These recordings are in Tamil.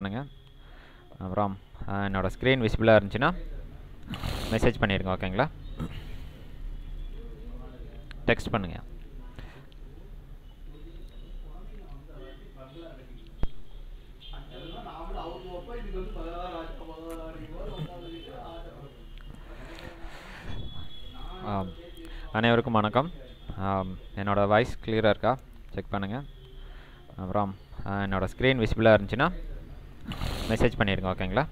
பண்ணுங்க அப்புறம் என்னோடய ஸ்க்ரீன் விசிபிளாக இருந்துச்சுன்னா மெசேஜ் பண்ணிடுங்க ஓகேங்களா டெக்ஸ்ட் பண்ணுங்கள் அனைவருக்கும் வணக்கம் என்னோடய வாய்ஸ் கிளியராக இருக்கா செக் பண்ணுங்கள் அப்புறம் என்னோடய ஸ்க்ரீன் விசிபிளாக இருந்துச்சுன்னா மெசேஜ் பண்ணிடுங்க ஓகேங்களா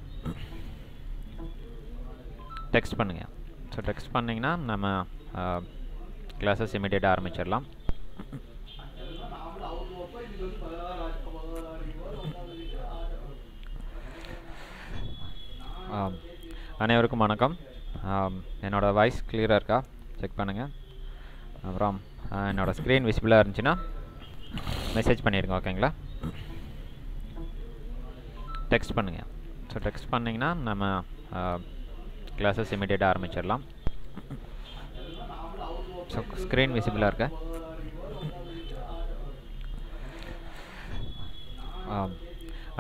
டெக்ஸ்ட் பண்ணுங்கள் ஸோ டெக்ஸ்ட் பண்ணிங்கன்னா நம்ம கிளாஸஸ் இமீடியட்டாக ஆரம்பிச்சிடலாம் அனைவருக்கும் வணக்கம் என்னோடய வாய்ஸ் கிளியராக இருக்கா செக் பண்ணுங்கள் அப்புறம் என்னோடய ஸ்க்ரீன் விசிபிளாக இருந்துச்சுன்னா மெசேஜ் பண்ணிடுங்க ஓகேங்களா டெக்ஸ்ட் பண்ணுங்கள் ஸோ டெக்ஸ்ட் பண்ணிங்கன்னா நம்ம கிளாஸஸ் இமீடியட்டாக ஆரம்பிச்சிடலாம் ஸோ ஸ்க்ரீன் விசிபிளாக இருக்க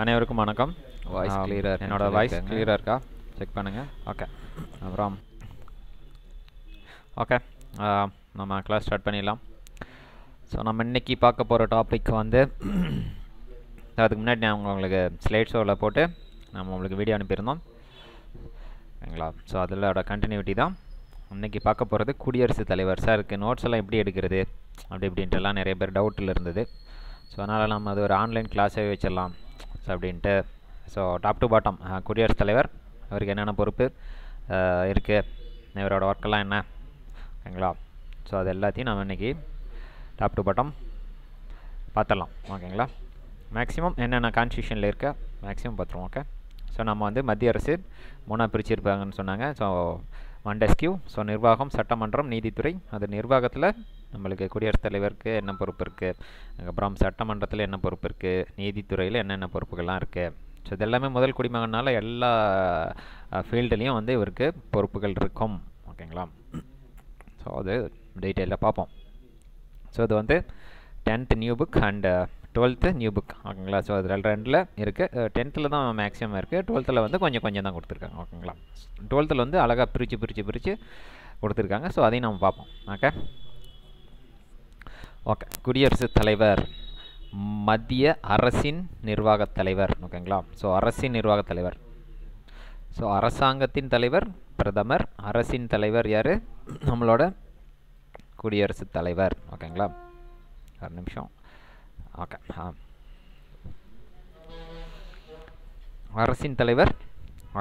அனைவருக்கும் வணக்கம் வாய்ஸ் கிளியராக என்னோடய வாய்ஸ் கிளியராக இருக்கா செக் பண்ணுங்கள் ஓகே அப்புறம் ஓகே நம்ம கிளாஸ் ஸ்டார்ட் பண்ணிடலாம் ஸோ நம்ம இன்றைக்கி பார்க்க போகிற டாபிக் வந்து அதுக்கு முன்னாடி நான் உங்களுக்கு ஸ்லைட் ஷோவில் போட்டு நம்ம உங்களுக்கு வீடியோ அனுப்பியிருந்தோம் சரிங்களா ஸோ அதோட கண்டினியூட்டி தான் இன்றைக்கி பார்க்க போகிறது குடியரசுத் தலைவர் சார் இருக்குது நோட்ஸ் எல்லாம் எப்படி எடுக்கிறது அப்படி இப்படின்ட்டுலாம் நிறைய பேர் டவுட்டில் இருந்தது ஸோ அதனால் நம்ம அது ஒரு ஆன்லைன் கிளாஸாகவே வச்சிடலாம் ஸோ அப்படின்ட்டு ஸோ டாப் டு பாட்டம் குடியரசுத் தலைவர் அவருக்கு என்னென்ன பொறுப்பு இருக்குது இவரோட ஒர்க்கெல்லாம் என்ன ஓகேங்களா ஸோ அது எல்லாத்தையும் நம்ம இன்றைக்கி டாப் டு பாட்டம் பார்த்துடலாம் ஓகேங்களா மேக்ஸிமம் என்னென்ன கான்ஸ்டியூஷனில் இருக்க மேக்ஸிமம் பார்த்துருவோம் ஓகே ஸோ நம்ம வந்து மத்திய அரசு மூணாக பிரிச்சிருப்பாங்கன்னு சொன்னாங்க ஸோ மண்டஸ்கியூ ஸோ நிர்வாகம் சட்டமன்றம் நீதித்துறை அது நிர்வாகத்தில் நம்மளுக்கு குடியரசுத் தலைவருக்கு என்ன பொறுப்பு இருக்குது அதுக்கப்புறம் சட்டமன்றத்தில் என்ன பொறுப்பு இருக்குது நீதித்துறையில் என்னென்ன பொறுப்புகள்லாம் இருக்குது ஸோ இதெல்லாமே முதல் குடிமகனால் எல்லா ஃபீல்டுலேயும் வந்து இவருக்கு பொறுப்புகள் இருக்கும் ஓகேங்களா ஸோ அது டீட்டெயிலில் பார்ப்போம் ஸோ இது வந்து tenth new book and twelfth new book ஓகேங்களா ஸோ அதில் ரெண்டில் இருக்குது டென்த்தில் தான் மேக்ஸிமம் இருக்குது டுவெல்த்தில் வந்து கொஞ்சம் கொஞ்சம் தான் கொடுத்துருக்காங்க ஓகேங்களா டுவெல்த்தில் வந்து அழகாக பிரித்து பிரித்து பிரித்து கொடுத்துருக்காங்க ஸோ அதையும் நம்ம பார்ப்போம் ஓகே ஓகே குடியரசுத் தலைவர் மத்திய அரசின் நிர்வாகத் தலைவர் ஓகேங்களா ஸோ அரசின் நிர்வாகத் தலைவர் ஸோ அரசாங்கத்தின் தலைவர் பிரதமர் அரசின் தலைவர் யார் நம்மளோட குடியரசுத் தலைவர் ஓகேங்களா ஒரு நிமிஷம் ஓகே அரசின் தலைவர்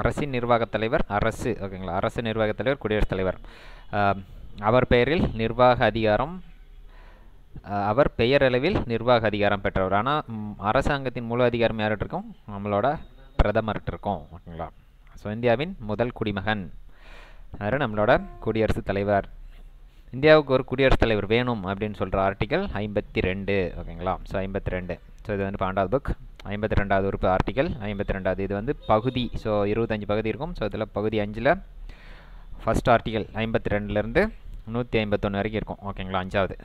அரசின் நிர்வாகத் தலைவர் அரசு ஓகேங்களா அரசு நிர்வாகத் தலைவர் குடியரசுத் தலைவர் அவர் பெயரில் நிர்வாக அதிகாரம் அவர் பெயரளவில் நிர்வாக அதிகாரம் பெற்றவர் ஆனால் அரசாங்கத்தின் முழு அதிகாரம் யார்கிட்ட இருக்கும் நம்மளோட பிரதமர்கிட்ட இருக்கும் ஓகேங்களா ஸோ இந்தியாவின் முதல் குடிமகன் யார் நம்மளோட குடியரசுத் தலைவர் இந்தியாவுக்கு ஒரு குடியரசுத் தலைவர் வேணும் அப்படின்னு சொல்கிற ஆர்டிக்கல் ஐம்பத்தி ரெண்டு ஓகேங்களா ஸோ ஐம்பத்தி ரெண்டு ஸோ இது வந்து பன்னெண்டாவது புக் ஐம்பத்தி ரெண்டாவது உறுப்பு ஆர்டிக்கல் ஐம்பத்தி ரெண்டாவது இது வந்து பகுதி ஸோ இருபத்தஞ்சு பகுதி இருக்கும் ஸோ இதில் பகுதி அஞ்சில் ஃபஸ்ட் ஆர்டிக்கல் ஐம்பத்தி ரெண்டுலேருந்து நூற்றி ஐம்பத்தொன்று வரைக்கும் இருக்கும் ஓகேங்களா அஞ்சாவது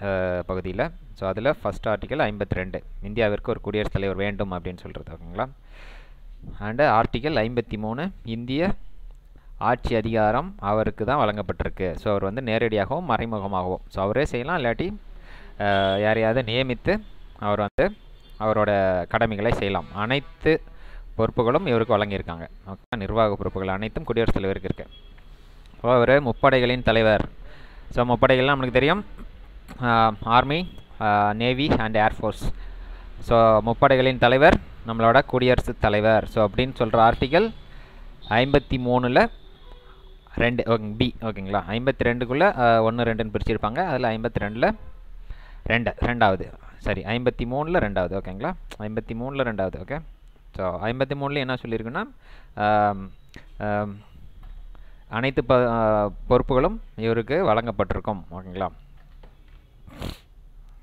பகுதியில் ஸோ அதில் ஃபஸ்ட் ஆர்டிக்கல் ஐம்பத்தி ரெண்டு இந்தியாவிற்கு ஒரு குடியரசுத் தலைவர் வேண்டும் அப்படின்னு சொல்கிறது ஓகேங்களா அண்டு ஆர்டிக்கல் ஐம்பத்தி மூணு இந்திய ஆட்சி அதிகாரம் அவருக்கு தான் வழங்கப்பட்டிருக்கு ஸோ அவர் வந்து நேரடியாகவும் மறைமுகமாகவும் ஸோ அவரே செய்யலாம் இல்லாட்டி யாரையாவது நியமித்து அவர் வந்து அவரோட கடமைகளை செய்யலாம் அனைத்து பொறுப்புகளும் இவருக்கு வழங்கியிருக்காங்க ஓகே நிர்வாக பொறுப்புகள் அனைத்தும் குடியரசுத் தலைவருக்கு இருக்கு ஸோ அவர் முப்படைகளின் தலைவர் ஸோ முப்படைகள்லாம் நம்மளுக்கு தெரியும் army navy and air force so முப்படைகளின் தலைவர் நம்மளோட குடியரசுத் தலைவர் ஸோ அப்படின்னு சொல்கிற ஆர்டிகல் ஐம்பத்தி மூணில் ரெண்டு ஓகேங்க பி ஓகேங்களா ஐம்பத்தி ரெண்டுக்குள்ளே ஒன்று ரெண்டுன்னு பிரிச்சிருப்பாங்க அதில் ஐம்பத்தி ரெண்டில் ரெண்டு ரெண்டாவது சரி ஐம்பத்தி மூணில் ரெண்டாவது ஓகேங்களா ஐம்பத்தி மூணில் ரெண்டாவது ஓகே ஸோ ஐம்பத்தி மூணில் என்ன சொல்லியிருக்குன்னா அனைத்து ப பொறுப்புகளும் இவருக்கு வழங்கப்பட்டிருக்கும் ஓகேங்களா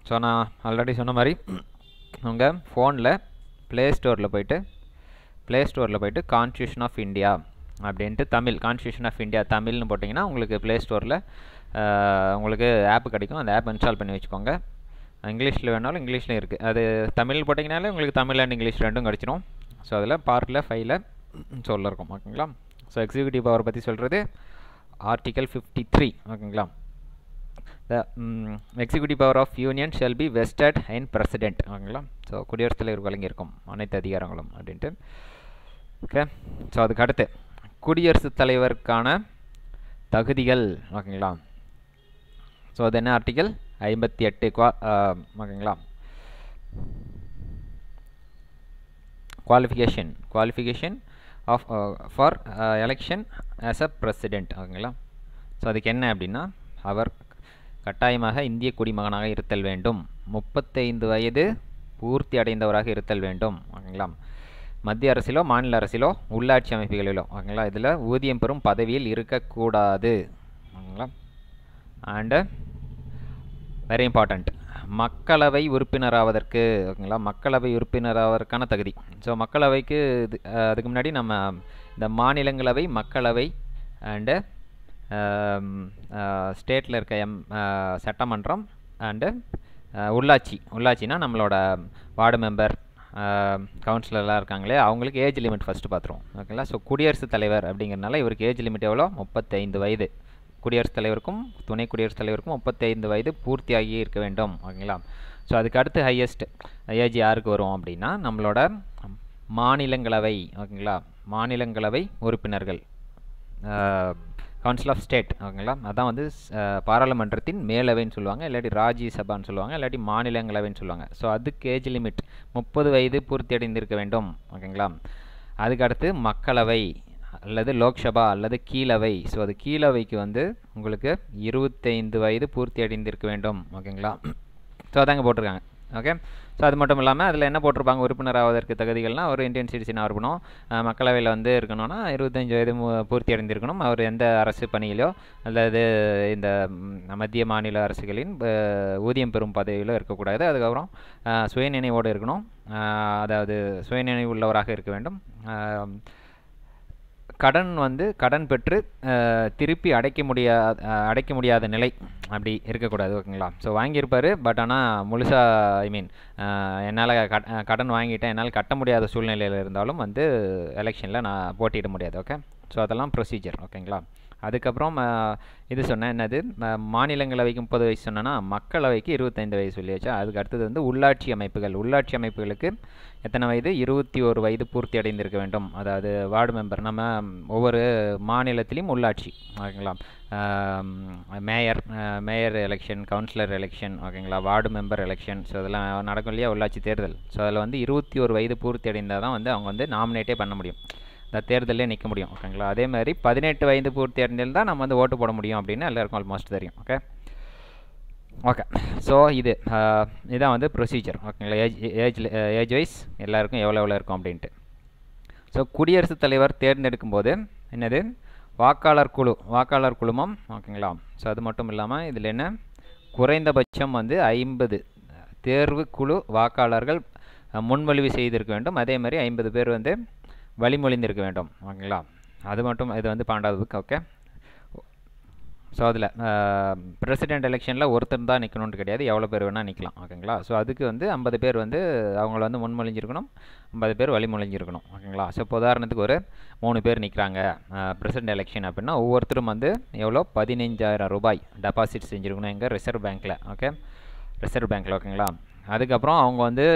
ஸோ நான் ஆல்ரெடி சொன்ன மாதிரி உங்கள் ஃபோனில் ப்ளே ஸ்டோரில் போயிட்டு ப்ளே ஸ்டோரில் போயிட்டு கான்ஸ்டியூஷன் ஆஃப் இந்தியா அப்படின்ட்டு தமிழ் கான்ஸ்டியூஷன் ஆஃப் இந்தியா தமிழ்னு போட்டிங்கன்னா உங்களுக்கு ப்ளே ஸ்டோரில் உங்களுக்கு ஆப் கிடைக்கும் அந்த ஆப் இன்ஸ்டால் பண்ணி வச்சுக்கோங்க இங்கிலீஷில் வேணாலும் இங்கிலீஷ்லையும் இருக்குது அது தமிழ் போட்டிங்கனாலே உங்களுக்கு தமிழ் அண்ட் இங்கிலீஷ் ரெண்டும் கிடச்சிரும் ஸோ அதில் பார்ட்டில் ஃபைவ்ல சொல்லிருக்கோம் ஓகேங்களா ஸோ எக்ஸிக்யூட்டிவ் பவர் பற்றி சொல்கிறது ஆர்டிகல் ஃபிஃப்டி த்ரீ ஓகேங்களா the executive power of union shall be vested and president ஓகேங்களா ஸோ குடியரசுத் தலைவர் வழங்கியிருக்கும் அனைத்து அதிகாரங்களும் அப்படின்ட்டு ஓகே ஸோ அதுக்கு அடுத்து குடியரசுத் தலைவருக்கான தகுதிகள் ஓகேங்களா ஸோ அது என்ன ஆர்டிக்கல் ஐம்பத்தி எட்டு குவா ஓகேங்களா qualification qualification of for election as a president ஓகேங்களா ஸோ அதுக்கு என்ன அப்படின்னா அவர் கட்டாயமாக இந்திய குடிமகனாக இருத்தல் வேண்டும் முப்பத்தைந்து வயது பூர்த்தி அடைந்தவராக இருத்தல் வேண்டும் ஓகேங்களா மத்திய அரசிலோ மாநில அரசிலோ உள்ளாட்சி அமைப்புகளிலோ ஓகேங்களா இதில் ஊதியம் பெறும் பதவியில் இருக்கக்கூடாது ஓகேங்களா அண்டு வெரி இம்பார்ட்டண்ட் மக்களவை உறுப்பினராவதற்கு ஓகேங்களா மக்களவை உறுப்பினராவதற்கான தகுதி ஸோ மக்களவைக்கு இது அதுக்கு முன்னாடி நம்ம இந்த மாநிலங்களவை மக்களவை அண்டு ஸ்டேட்டில் um, uh, இருக்க எம் uh, சட்டமன்றம் அண்டு uh, உள்ளாட்சி உள்ளாட்சினா நம்மளோட வார்டு மெம்பர் கவுன்சிலர்லாம் இருக்காங்களே அவங்களுக்கு ஏஜ் லிமிட் ஃபஸ்ட்டு பார்த்துருவோம் ஓகேங்களா ஸோ குடியரசுத் தலைவர் அப்படிங்கிறனால இவருக்கு ஏஜ் லிமிட் எவ்வளோ முப்பத்தைந்து வயது குடியரசுத் தலைவருக்கும் துணை குடியரசுத் தலைவருக்கும் முப்பத்தைந்து வயது பூர்த்தியாகி இருக்க வேண்டும் ஓகேங்களா ஸோ அதுக்கு அடுத்து ஹையஸ்ட் ஏஜ் யாருக்கு வரும் அப்படின்னா நம்மளோட மாநிலங்களவை ஓகேங்களா மாநிலங்களவை உறுப்பினர்கள் கவுன்சில் ஆஃப் ஸ்டேட் ஓகேங்களா அதான் வந்து பாராளுமன்றத்தின் மேலவைன்னு சொல்லுவாங்க இல்லாட்டி ராஜ்யசபான்னு சொல்லுவாங்க இல்லாட்டி மாநிலங்களவைன்னு சொல்லுவாங்க ஸோ அதுக்கு ஏஜ் லிமிட் முப்பது வயது பூர்த்தி அடைந்திருக்க வேண்டும் ஓகேங்களா அதுக்கடுத்து மக்களவை அல்லது லோக்சபா அல்லது கீழவை ஸோ அது கீழவைக்கு வந்து உங்களுக்கு இருபத்தைந்து வயது பூர்த்தி அடைந்திருக்க வேண்டும் ஓகேங்களா ஸோ அதாங்க போட்டிருக்காங்க ஓகே ஸோ அது மட்டும் இல்லாமல் அதில் என்ன போட்டிருப்பாங்க உறுப்பினர் ஆவதற்கு தகுதிகள்னால் ஒரு இந்தியன் சிட்டிசனாக இருக்கணும் மக்களவையில் வந்து இருக்கணும்னா இருபத்தஞ்சி வயது பூர்த்தி அடைந்திருக்கணும் அவர் எந்த அரசு பணியிலோ அல்லது இந்த மத்திய மாநில அரசுகளின் ஊதியம் பெறும் பதவியிலோ இருக்கக்கூடாது அதுக்கப்புறம் சுயநினைவோடு இருக்கணும் அதாவது சுயநினைவு உள்ளவராக இருக்க வேண்டும் கடன் வந்து கடன் பெற்று திருப்பி அடைக்க முடியாத அடைக்க முடியாத நிலை அப்படி இருக்கக்கூடாது ஓகேங்களா ஸோ வாங்கியிருப்பார் பட் ஆனால் முழுசாக ஐ மீன் என்னால் கடன் வாங்கிட்டேன் என்னால் கட்ட முடியாத சூழ்நிலையில் இருந்தாலும் வந்து எலெக்ஷனில் நான் போட்டியிட முடியாது ஓகே ஸோ அதெல்லாம் ப்ரொசீஜர் ஓகேங்களா அதுக்கப்புறம் இது சொன்னேன் என்னது மாநிலங்களவைக்கு முப்பது வயசு சொன்னேன்னா மக்களவைக்கு இருபத்தைந்து வயசு சொல்லியாச்சு அதுக்கு அடுத்தது வந்து உள்ளாட்சி அமைப்புகள் உள்ளாட்சி அமைப்புகளுக்கு எத்தனை வயது இருபத்தி ஒரு வயது பூர்த்தி அடைந்திருக்க வேண்டும் அதாவது வார்டு மெம்பர் நம்ம ஒவ்வொரு மாநிலத்திலையும் உள்ளாட்சி ஓகேங்களா mayor mayor election councillor election ஓகேங்களா வார்டு மெம்பர் எலெக்ஷன் ஸோ அதெல்லாம் நடக்கும் இல்லையா உள்ளாட்சி தேர்தல் ஸோ அதில் வந்து இருபத்தி ஒரு வயது பூர்த்தி அடைந்தால் தான் வந்து அவங்க வந்து நாமினேட்டே பண்ண முடியும் இந்த தேர்தலே நிற்க முடியும் ஓகேங்களா அதே மாதிரி பதினெட்டு வயது பூர்த்தி அடைஞ்சில் தான் நம்ம வந்து ஓட்டு போட முடியும் அப்படின்னு எல்லாருக்கும் ஆல்மோஸ்ட் தெரியும் ஓகே ஓகே ஸோ இது இதான் வந்து ப்ரொசீஜர் ஓகேங்களா ஏஜ் ஏஜ் ஏஜ் வைஸ் எல்லாருக்கும் எவ்வளோ எவ்வளோ இருக்கும் அப்படின்ட்டு ஸோ குடியரசுத் தலைவர் தேர்ந்தெடுக்கும் போது என்னது வாக்காளர் குழு வாக்காளர் குழுமம் ஓகேங்களா ஸோ அது மட்டும் இல்லாமல் இதில் என்ன குறைந்தபட்சம் வந்து ஐம்பது தேர்வு குழு வாக்காளர்கள் முன்மொழிவு செய்திருக்க வேண்டும் அதே மாதிரி ஐம்பது பேர் வந்து வழிமொழிந்திருக்க வேண்டும் ஓகேங்களா அது மட்டும் இது வந்து பன்னெண்டாவது புக் ஓகே ஸோ அதில் பிரசிடென்ட் எலெக்ஷனில் ஒருத்தர் தான் நிற்கணும்னு கிடையாது எவ்வளோ பேர் வேணால் நிற்கலாம் ஓகேங்களா ஸோ அதுக்கு வந்து ஐம்பது பேர் வந்து அவங்கள வந்து முன்மொழிஞ்சிருக்கணும் ஐம்பது பேர் வழிமொழிஞ்சிருக்கணும் ஓகேங்களா ஸோ இப்போ உதாரணத்துக்கு ஒரு மூணு பேர் நிற்கிறாங்க பிரசிடென்ட் எலெக்ஷன் அப்படின்னா ஒவ்வொருத்தரும் வந்து எவ்வளோ பதினைஞ்சாயிரம் ரூபாய் டெபாசிட் செஞ்சுருக்கணும் எங்கள் ரிசர்வ் பேங்க்கில் ஓகே ரிசர்வ் பேங்க்கில் ஓகேங்களா அதுக்கப்புறம் அவங்க வந்து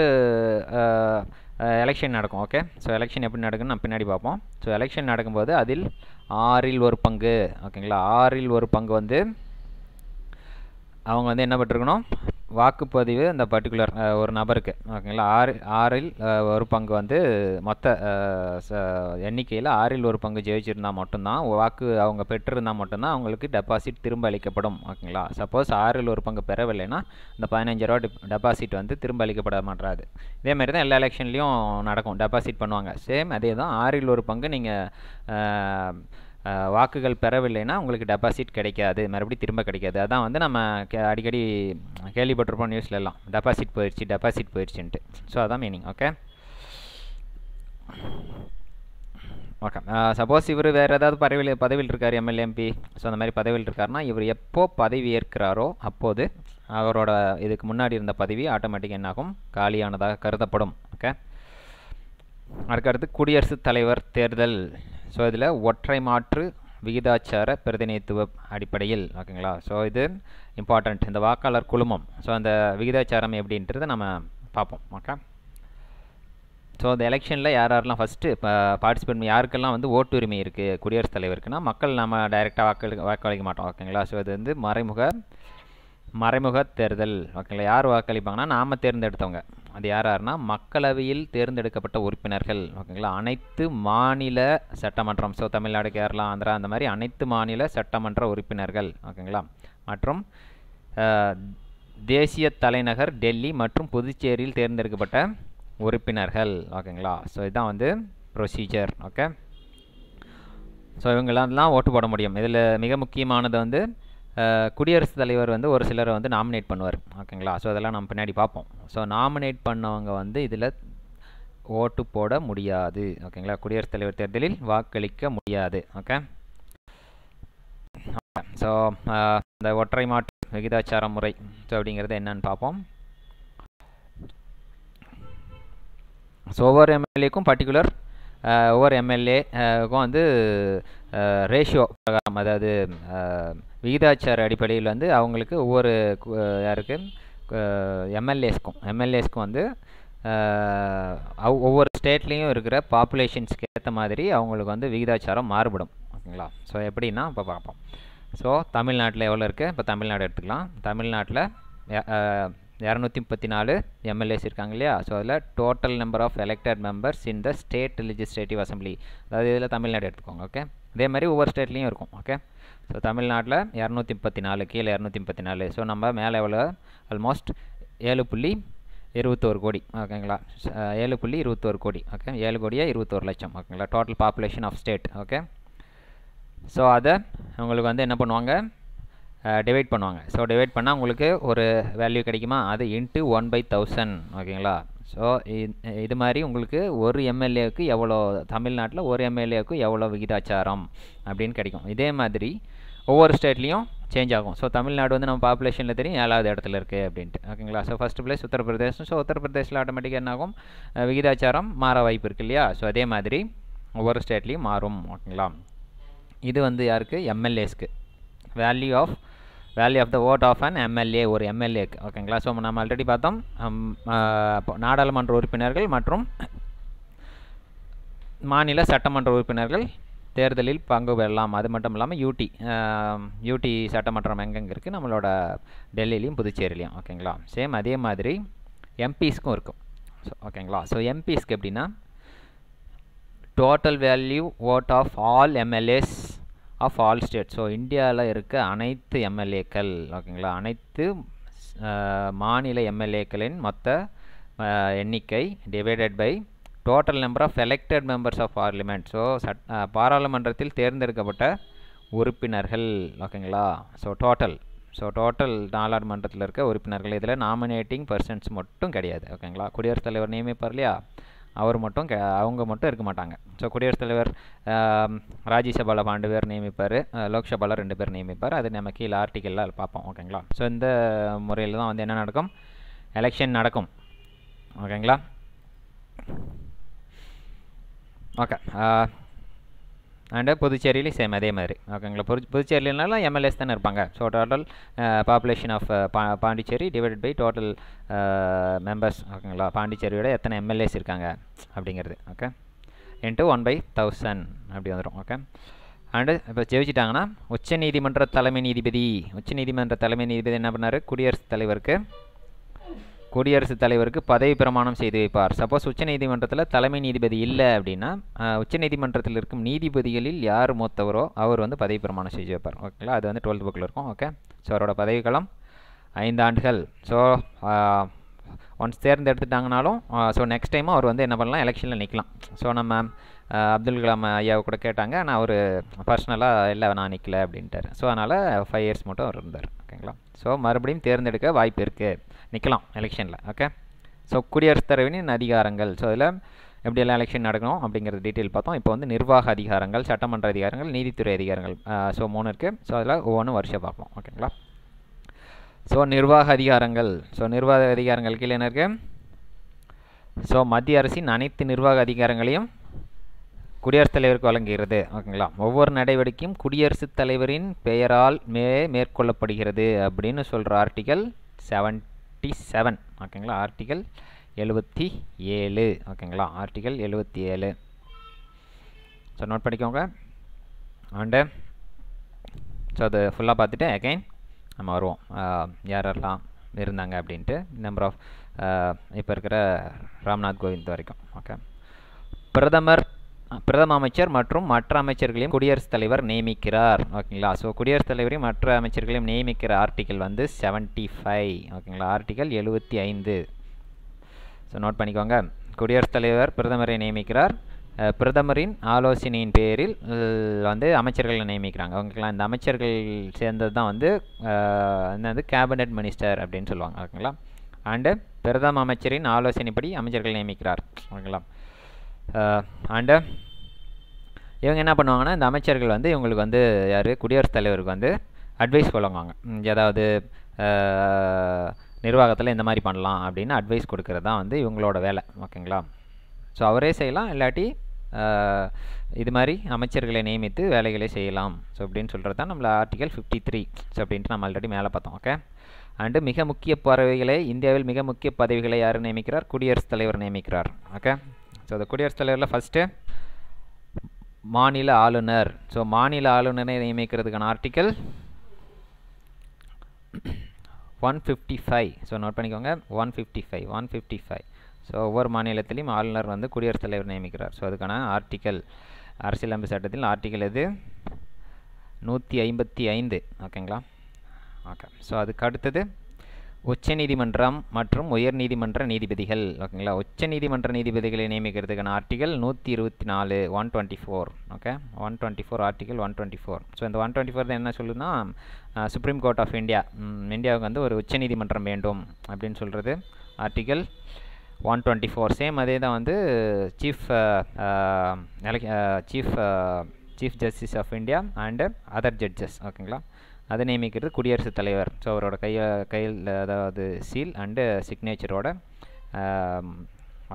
எலெக்ஷன் நடக்கும் ஓகே ஸோ எலெக்ஷன் எப்படி நடக்குன்னு நான் பின்னாடி பார்ப்போம் ஸோ எலெக்ஷன் நடக்கும்போது அதில் ஆறில் ஒரு பங்கு ஓகேங்களா ஆறில் ஒரு பங்கு வந்து அவங்க வந்து என்ன பண்ணிருக்கணும் வாக்குப்பதிவு இந்த பர்டிகுலர் ஒரு நபருக்கு ஓகேங்களா ஆறு ஆறில் ஒரு பங்கு வந்து மொத்த எண்ணிக்கையில் ஆறில் ஒரு பங்கு ஜெயிச்சிருந்தால் மட்டும்தான் வாக்கு அவங்க பெற்றிருந்தால் மட்டும்தான் அவங்களுக்கு டெபாசிட் திரும்ப அளிக்கப்படும் ஓகேங்களா சப்போஸ் ஆறில் ஒரு பங்கு பெறவில்லைன்னா இந்த ரூபா டெபாசிட் வந்து திரும்ப அளிக்கப்பட மாட்டாது இதேமாரி தான் எல்லா எலெக்ஷன்லேயும் நடக்கும் டெபாசிட் பண்ணுவாங்க சேம் அதே தான் ஆறில் ஒரு பங்கு நீங்கள் வாக்குகள் பெறவில்லைன்னா உங்களுக்கு டெபாசிட் கிடைக்காது மறுபடியும் திரும்ப கிடைக்காது அதான் வந்து நம்ம அடிக்கடி கேள்விப்பட்டிருப்போம் எல்லாம் டெபாசிட் போயிடுச்சு டெபாசிட் போயிடுச்சுன்ட்டு ஸோ அதான் மீனிங் ஓகே ஓகே சப்போஸ் இவர் வேறு ஏதாவது பதவியில் பதவியில் இருக்கார் எம்எல்ஏ எம்பி ஸோ அந்த மாதிரி பதவியில் இருக்காருன்னா இவர் எப்போ பதவி ஏற்கிறாரோ அப்போது அவரோட இதுக்கு முன்னாடி இருந்த பதவி ஆட்டோமேட்டிக் என்னாகும் காலியானதாக கருதப்படும் ஓகே அதுக்கடுத்து குடியரசுத் தலைவர் தேர்தல் ஸோ இதில் ஒற்றை மாற்று விகிதாச்சார பிரதிநிதித்துவ அடிப்படையில் ஓகேங்களா ஸோ இது இம்பார்ட்டண்ட் இந்த வாக்காளர் குழுமம் ஸோ அந்த விகிதாச்சாரம் எப்படின்றத நம்ம பார்ப்போம் ஓகே ஸோ அந்த எலெக்ஷனில் யார் யாரெல்லாம் ஃபஸ்ட்டு இப்போ பார்ட்டிசிபேட் யாருக்கெல்லாம் வந்து ஓட்டுரிமை இருக்குது குடியரசுத் தலைவருக்குன்னா மக்கள் நம்ம டைரெக்டாக வாக்களி வாக்களிக்க மாட்டோம் ஓகேங்களா ஸோ இது வந்து மறைமுக மறைமுக தேர்தல் ஓகேங்களா யார் வாக்களிப்பாங்கன்னா நாம் தேர்ந்தெடுத்தவங்க அது யார் யாருன்னா மக்களவையில் தேர்ந்தெடுக்கப்பட்ட உறுப்பினர்கள் ஓகேங்களா அனைத்து மாநில சட்டமன்றம் ஸோ தமிழ்நாடு கேரளா ஆந்திரா அந்த மாதிரி அனைத்து மாநில சட்டமன்ற உறுப்பினர்கள் ஓகேங்களா மற்றும் தேசிய தலைநகர் டெல்லி மற்றும் புதுச்சேரியில் தேர்ந்தெடுக்கப்பட்ட உறுப்பினர்கள் ஓகேங்களா ஸோ இதுதான் வந்து ப்ரொசீஜர் ஓகே ஸோ தான் ஓட்டு போட முடியும் இதில் மிக முக்கியமானது வந்து குடியரசுத் தலைவர் வந்து ஒரு சிலரை வந்து நாமினேட் பண்ணுவார் ஓகேங்களா ஸோ அதெல்லாம் நம்ம பின்னாடி பார்ப்போம் ஸோ நாமினேட் பண்ணவங்க வந்து இதில் ஓட்டு போட முடியாது ஓகேங்களா குடியரசுத் தலைவர் தேர்தலில் வாக்களிக்க முடியாது ஓகே ஸோ இந்த ஒற்றை மாற்று விகிதாச்சார முறை ஸோ அப்படிங்கிறது என்னன்னு பார்ப்போம் ஸோ ஒவ்வொரு எம்எல்ஏக்கும் பர்டிகுலர் ஒவ்வொரு எம்எல்ஏக்கும் வந்து ரேஷியோ பிரகாரம் அதாவது விகிதாச்சார அடிப்படையில் வந்து அவங்களுக்கு ஒவ்வொரு யாருக்கு எம்எல்ஏஸ்க்கும் எம்எல்ஏஸ்க்கும் வந்து ஒவ்வொரு ஸ்டேட்லேயும் இருக்கிற பாப்புலேஷன்ஸ்க்கு ஏற்ற மாதிரி அவங்களுக்கு வந்து விகிதாச்சாரம் மாறுபடும் ஓகேங்களா ஸோ எப்படின்னா இப்போ பார்ப்போம் ஸோ தமிழ்நாட்டில் எவ்வளோ இருக்குது இப்போ தமிழ்நாடு எடுத்துக்கலாம் தமிழ்நாட்டில் இரநூத்தி முப்பத்தி நாலு எம்எல்ஏஸ் இருக்காங்க இல்லையா ஸோ அதில் total number of elected members in the state legislative assembly அதாவது இதில் தமிழ்நாடு எடுத்துக்கோங்க ஓகே இதே மாதிரி ஒவ்வொரு ஸ்டேட்லேயும் இருக்கும் ஓகே ஸோ தமிழ்நாட்டில் இரநூத்தி முப்பத்தி நாலு கீழே இரநூத்தி முப்பத்தி நாலு ஸோ நம்ம மேலே எவ்வளோ ஆல்மோஸ்ட் ஏழு புள்ளி இருபத்தோரு கோடி ஓகேங்களா ஏழு புள்ளி இருபத்தோரு கோடி ஓகே ஏழு கோடியே இருபத்தோரு லட்சம் ஓகேங்களா total population of state okay so அதை உங்களுக்கு வந்து என்ன பண்ணுவாங்க டிவைட் பண்ணுவாங்க ஸோ டிவைட் பண்ணால் உங்களுக்கு ஒரு வேல்யூ கிடைக்குமா அது இன்ட்டு ஒன் பை தௌசண்ட் ஓகேங்களா ஸோ இது மாதிரி உங்களுக்கு ஒரு எம்எல்ஏவுக்கு எவ்வளோ தமிழ்நாட்டில் ஒரு எம்எல்ஏவுக்கு எவ்வளோ விகிதாச்சாரம் அப்படின்னு கிடைக்கும் இதே மாதிரி ஒவ்வொரு ஸ்டேட்லேயும் சேஞ்ச் ஆகும் ஸோ தமிழ்நாடு வந்து நம்ம பாப்புலேஷனில் தெரியும் ஏழாவது இடத்துல இருக்குது அப்படின்ட்டு ஓகேங்களா so first place Uttar Pradesh so உத்தரப்பிரதேசில் ஆட்டோமேட்டிக்காக என்ன ஆகும் விகிதாச்சாரம் மாற வாய்ப்பு இருக்குது இல்லையா ஸோ அதே மாதிரி ஒவ்வொரு ஸ்டேட்லேயும் மாறும் ஓகேங்களா இது வந்து யாருக்கு எம்எல்ஏஸ்க்கு value of value of the vote of an MLA ஒரு எம்எல்ஏ ஓகேங்களா ஸோ நம்ம ஆல்ரெடி பார்த்தோம் நாடாளுமன்ற உறுப்பினர்கள் மற்றும் மாநில சட்டமன்ற உறுப்பினர்கள் தேர்தலில் பங்கு பெறலாம் அது மட்டும் இல்லாமல் யூடி யூடி சட்டமன்றம் எங்கெங்கே இருக்குது நம்மளோட டெல்லிலையும் புதுச்சேரியிலையும் ஓகேங்களா சேம் அதே மாதிரி எம்பிஸ்க்கும் இருக்கும் ஸோ ஓகேங்களா ஸோ எம்பிஸ்க்கு எப்படின்னா total value vote of all MLAs of all state so இந்தியாவில் இருக்க அனைத்து எம்எல்ஏக்கள் ஓகேங்களா அனைத்து மாநில எம்எல்ஏக்களின் மொத்த எண்ணிக்கை divided by total number of elected members of parliament so சட் பாராளுமன்றத்தில் தேர்ந்தெடுக்கப்பட்ட உறுப்பினர்கள் ஓகேங்களா ஸோ டோட்டல் ஸோ டோட்டல் நாடாளுமன்றத்தில் இருக்க உறுப்பினர்கள் இதில் நாமினேட்டிங் பர்சன்ஸ் மட்டும் கிடையாது ஓகேங்களா குடியரசுத் தலைவர் நியமிப்பார் இல்லையா அவர் மட்டும் கே அவங்க மட்டும் இருக்க மாட்டாங்க ஸோ குடியரசுத் தலைவர் ராஜ்யசபாவில் பாண்டு பேர் நியமிப்பார் லோக்சபாவில் ரெண்டு பேர் நியமிப்பார் அது நம்ம கீழே ஆர்டிக்கலில் பார்ப்போம் ஓகேங்களா ஸோ இந்த முறையில் தான் வந்து என்ன நடக்கும் எலெக்ஷன் நடக்கும் ஓகேங்களா ஓகே அண்டு புதுச்சேரியிலையும் சேம் அதே மாதிரி ஓகேங்களா புது புதுச்சேரியிலனாலும் எம்எல்ஏஸ் தானே இருப்பாங்க ஸோ டோட்டல் பாப்புலேஷன் ஆஃப் பா Pondicherry divided by total members ஓகேங்களா பாண்டிச்சேரியோட எத்தனை எம்எல்ஏஸ் இருக்காங்க அப்படிங்கிறது okay into one by thousand அப்படி வந்துடும் ஓகே அண்டு இப்போ ஜெயிச்சிட்டாங்கன்னா உச்ச நீதிமன்ற தலைமை நீதிபதி உச்ச நீதிமன்ற தலைமை நீதிபதி என்ன பண்ணார் குடியரசுத் தலைவருக்கு குடியரசுத் தலைவருக்கு பதவி பிரமாணம் செய்து வைப்பார் சப்போஸ் உச்சநீதிமன்றத்தில் தலைமை நீதிபதி இல்லை அப்படின்னா உச்சநீதிமன்றத்தில் இருக்கும் நீதிபதிகளில் யார் மூத்தவரோ அவர் வந்து பதவி பிரமாணம் செய்து வைப்பார் ஓகேங்களா அது வந்து டுவெல்த் புக்கில் இருக்கும் ஓகே ஸோ அவரோட பதவிக்காலம் ஆண்டுகள் ஸோ ஒன்ஸ் தேர்ந்தெடுத்துட்டாங்கனாலும் ஸோ நெக்ஸ்ட் டைமும் அவர் வந்து என்ன பண்ணலாம் எலெக்ஷனில் நிற்கலாம் ஸோ நம்ம அப்துல் கலாம் ஐயாவை கூட கேட்டாங்க ஆனால் அவர் பர்சனலாக இல்லை நான் நிற்கல அப்படின்ட்டார் ஸோ அதனால் ஃபைவ் இயர்ஸ் மட்டும் அவர் இருந்தார் ஓகேங்களா ஸோ மறுபடியும் தேர்ந்தெடுக்க வாய்ப்பு இருக்குது நிற்கலாம் எலெக்ஷனில் ஓகே ஸோ குடியரசுத் தலைவனின் அதிகாரங்கள் ஸோ அதில் எப்படியெல்லாம் எலெக்ஷன் நடக்கணும் அப்படிங்கிறது டீட்டெயில் பார்த்தோம் இப்போ வந்து நிர்வாக அதிகாரங்கள் சட்டமன்ற அதிகாரங்கள் நீதித்துறை அதிகாரங்கள் ஸோ மூணு இருக்குது ஸோ அதில் ஒவ்வொன்றும் வருஷம் பார்ப்போம் ஓகேங்களா ஸோ நிர்வாக அதிகாரங்கள் ஸோ நிர்வாக அதிகாரங்கள் கீழே என்ன இருக்குது ஸோ மத்திய அரசின் அனைத்து நிர்வாக அதிகாரங்களையும் குடியரசுத் தலைவருக்கு வழங்குகிறது ஓகேங்களா ஒவ்வொரு நடவடிக்கையும் குடியரசுத் தலைவரின் பெயரால் மே மேற்கொள்ளப்படுகிறது அப்படின்னு சொல்கிற ஆர்டிகல் செவன்டி செவன் ஓகேங்களா ஆர்டிகல் எழுபத்தி ஏழு ஓகேங்களா ஆர்டிகல் எழுபத்தி ஏழு ஸோ நோட் பண்ணிக்கோங்க அண்டு ஸோ அது ஃபுல்லாக பார்த்துட்டு அகைன் நம்ம வருவோம் யாரெல்லாம் இருந்தாங்க அப்படின்ட்டு நம்பர் ஆஃப் இப்போ இருக்கிற ராம்நாத் கோவிந்த் வரைக்கும் ஓகே பிரதமர் பிரதம அமைச்சர் மற்றும் மற்ற அமைச்சர்களையும் குடியரசுத் தலைவர் நியமிக்கிறார் ஓகேங்களா ஸோ குடியரசுத் தலைவரையும் மற்ற அமைச்சர்களையும் நியமிக்கிற ஆர்டிக்கல் வந்து செவன்ட்டி ஃபைவ் ஓகேங்களா ஆர்டிக்கல் எழுபத்தி ஐந்து ஸோ நோட் பண்ணிக்கோங்க குடியரசுத் தலைவர் பிரதமரை நியமிக்கிறார் பிரதமரின் ஆலோசனையின் பேரில் வந்து அமைச்சர்களை நியமிக்கிறாங்க ஓகேங்களா இந்த அமைச்சர்கள் சேர்ந்தது தான் வந்து வந்து கேபினட் மினிஸ்டர் அப்படின்னு சொல்லுவாங்க ஓகேங்களா அண்டு பிரதம அமைச்சரின் ஆலோசனைப்படி அமைச்சர்கள் நியமிக்கிறார் ஓகேங்களா அண்டு இவங்க என்ன பண்ணுவாங்கன்னா இந்த அமைச்சர்கள் வந்து இவங்களுக்கு வந்து யார் குடியரசுத் தலைவருக்கு வந்து அட்வைஸ் வழங்குவாங்க ஏதாவது நிர்வாகத்தில் இந்த மாதிரி பண்ணலாம் அப்படின்னு அட்வைஸ் கொடுக்கறது தான் வந்து இவங்களோட வேலை ஓகேங்களா ஸோ அவரே செய்யலாம் இல்லாட்டி இது மாதிரி அமைச்சர்களை நியமித்து வேலைகளை செய்யலாம் ஸோ அப்படின்னு சொல்கிறது தான் நம்மளை ஆர்டிகல் ஃபிஃப்டி த்ரீ ஸோ அப்படின்ட்டு நம்ம ஆல்ரெடி மேலே பார்த்தோம் ஓகே அண்டு மிக முக்கிய பதவிகளை இந்தியாவில் மிக முக்கிய பதவிகளை யார் நியமிக்கிறார் குடியரசுத் தலைவர் நியமிக்கிறார் ஓகே ஸோ அந்த குடியரசுத் தலைவரில் ஃபஸ்ட்டு மாநில ஆளுநர் ஸோ மாநில ஆளுநரை நியமிக்கிறதுக்கான article one fifty five so note பண்ணிக்கோங்க one fifty five one fifty five so ஒவ்வொரு மாநிலத்திலையும் ஆளுநர் வந்து குடியரசுத் தலைவர் நியமிக்கிறார் ஸோ அதுக்கான ஆர்டிக்கல் அரசியலமைப்பு சட்டத்தில் ஆர்டிக்கல் எது நூற்றி ஐம்பத்தி ஐந்து ஓகேங்களா ஓகே ஸோ அதுக்கு அடுத்தது உச்சநீதிமன்றம் மற்றும் உயர்நீதிமன்ற நீதிபதிகள் ஓகேங்களா உச்சநீதிமன்ற நீதிபதிகளை நியமிக்கிறதுக்கான ஆர்டிகல் நூற்றி இருபத்தி நாலு one twenty four okay one twenty four article one twenty four so இந்த ஒன் டுவெண்ட்டி ஃபோர் என்ன சொல்லுன்னா சுப்ரீம் கோர்ட் ஆஃப் இந்தியா இந்தியாவுக்கு வந்து ஒரு உச்சநீதிமன்றம் வேண்டும் அப்படின்னு சொல்கிறது article one twenty four same அதே தான் வந்து chief chief chief justice of India and other judges ஓகேங்களா அதை நியமிக்கிறது குடியரசுத் தலைவர் ஸோ அவரோட கையை கையில் அதாவது சீல் அண்டு சிக்னேச்சரோட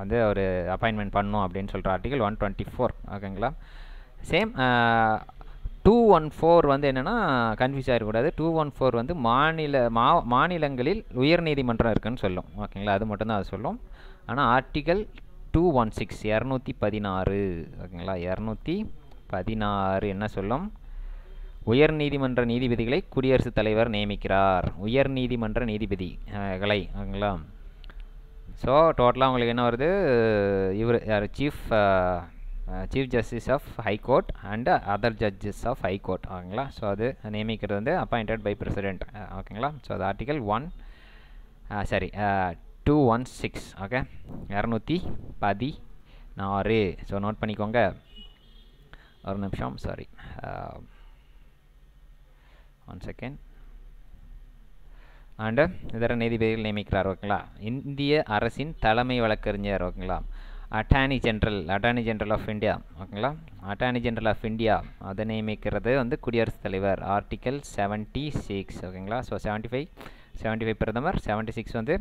வந்து அவர் அப்பாயின்மெண்ட் பண்ணும் அப்படின்னு சொல்கிற ஆர்டிகல் ஒன் டுவெண்ட்டி ஃபோர் ஓகேங்களா சேம் டூ ஒன் ஃபோர் வந்து என்னென்னா கன்ஃபியூஸ் ஆகிடக்கூடாது டூ ஒன் ஃபோர் வந்து மாநில மா மாநிலங்களில் உயர்நீதிமன்றம் இருக்குன்னு சொல்லும் ஓகேங்களா அது மட்டும்தான் அது சொல்லும் ஆனால் ஆர்டிகல் டூ ஒன் சிக்ஸ் இரநூத்தி பதினாறு ஓகேங்களா இரநூத்தி பதினாறு என்ன சொல்லும் உயர் நீதிமன்ற நீதிபதிகளை குடியரசுத் தலைவர் நியமிக்கிறார் உயர் நீதிமன்ற நீதிபதிகளை ஓகேங்களா ஸோ டோட்டலாக உங்களுக்கு என்ன வருது இவர் யார் chief chief justice of high court and other judges of high court ஓகேங்களா ஸோ அது நியமிக்கிறது வந்து அப்பாயிண்டட் பை பிரசிடென்ட் ஓகேங்களா ஸோ அது article one sorry two one six okay இரநூத்தி பதினாறு ஸோ நோட் பண்ணிக்கோங்க ஒரு நிமிஷம் சாரி ஒன் செகண்ட் அண்டு இதர நீதிபதிகள் நியமிக்கிறார் ஓகேங்களா இந்திய அரசின் தலைமை வழக்கறிஞர் ஓகேங்களா attorney general attorney general of India ஓகேங்களா அட்டானி ஜென்ரல் ஆஃப் இந்தியா அதை நியமிக்கிறது வந்து குடியரசுத் தலைவர் ஆர்டிக்கல் செவன்ட்டி சிக்ஸ் ஓகேங்களா so seventy five seventy five பிரதமர் செவன்ட்டி சிக்ஸ் வந்து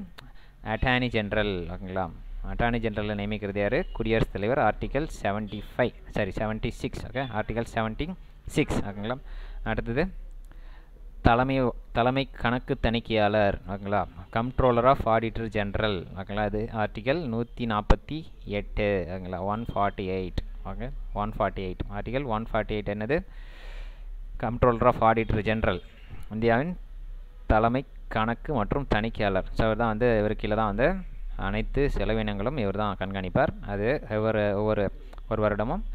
அட்டானி ஜென்ரல் ஓகேங்களா அட்டானி ஜென்ரலில் நியமிக்கிறது யார் குடியரசுத் தலைவர் article seventy five sorry seventy six okay article seventy six ஓகேங்களா அடுத்தது தலைமை தலைமை கணக்கு தணிக்கையாளர் ஓகேங்களா கம்ட்ரோலர் ஆஃப் ஆடிட்டர் ஜென்ரல் ஓகேங்களா இது ஆர்டிகல் நூற்றி நாற்பத்தி எட்டு ஓகேங்களா one forty eight okay one forty eight article one forty eight என்னது கம்ட்ரோலர் ஆஃப் ஆடிட்டர் ஜென்ரல் இந்தியாவின் தலைமை கணக்கு மற்றும் தணிக்கையாளர் ஸோ இவர் தான் வந்து இவர் கீழே தான் வந்து அனைத்து செலவினங்களும் இவர் தான் கண்காணிப்பார் அது ஒவ்வொரு ஒவ்வொரு ஒரு வருடமும்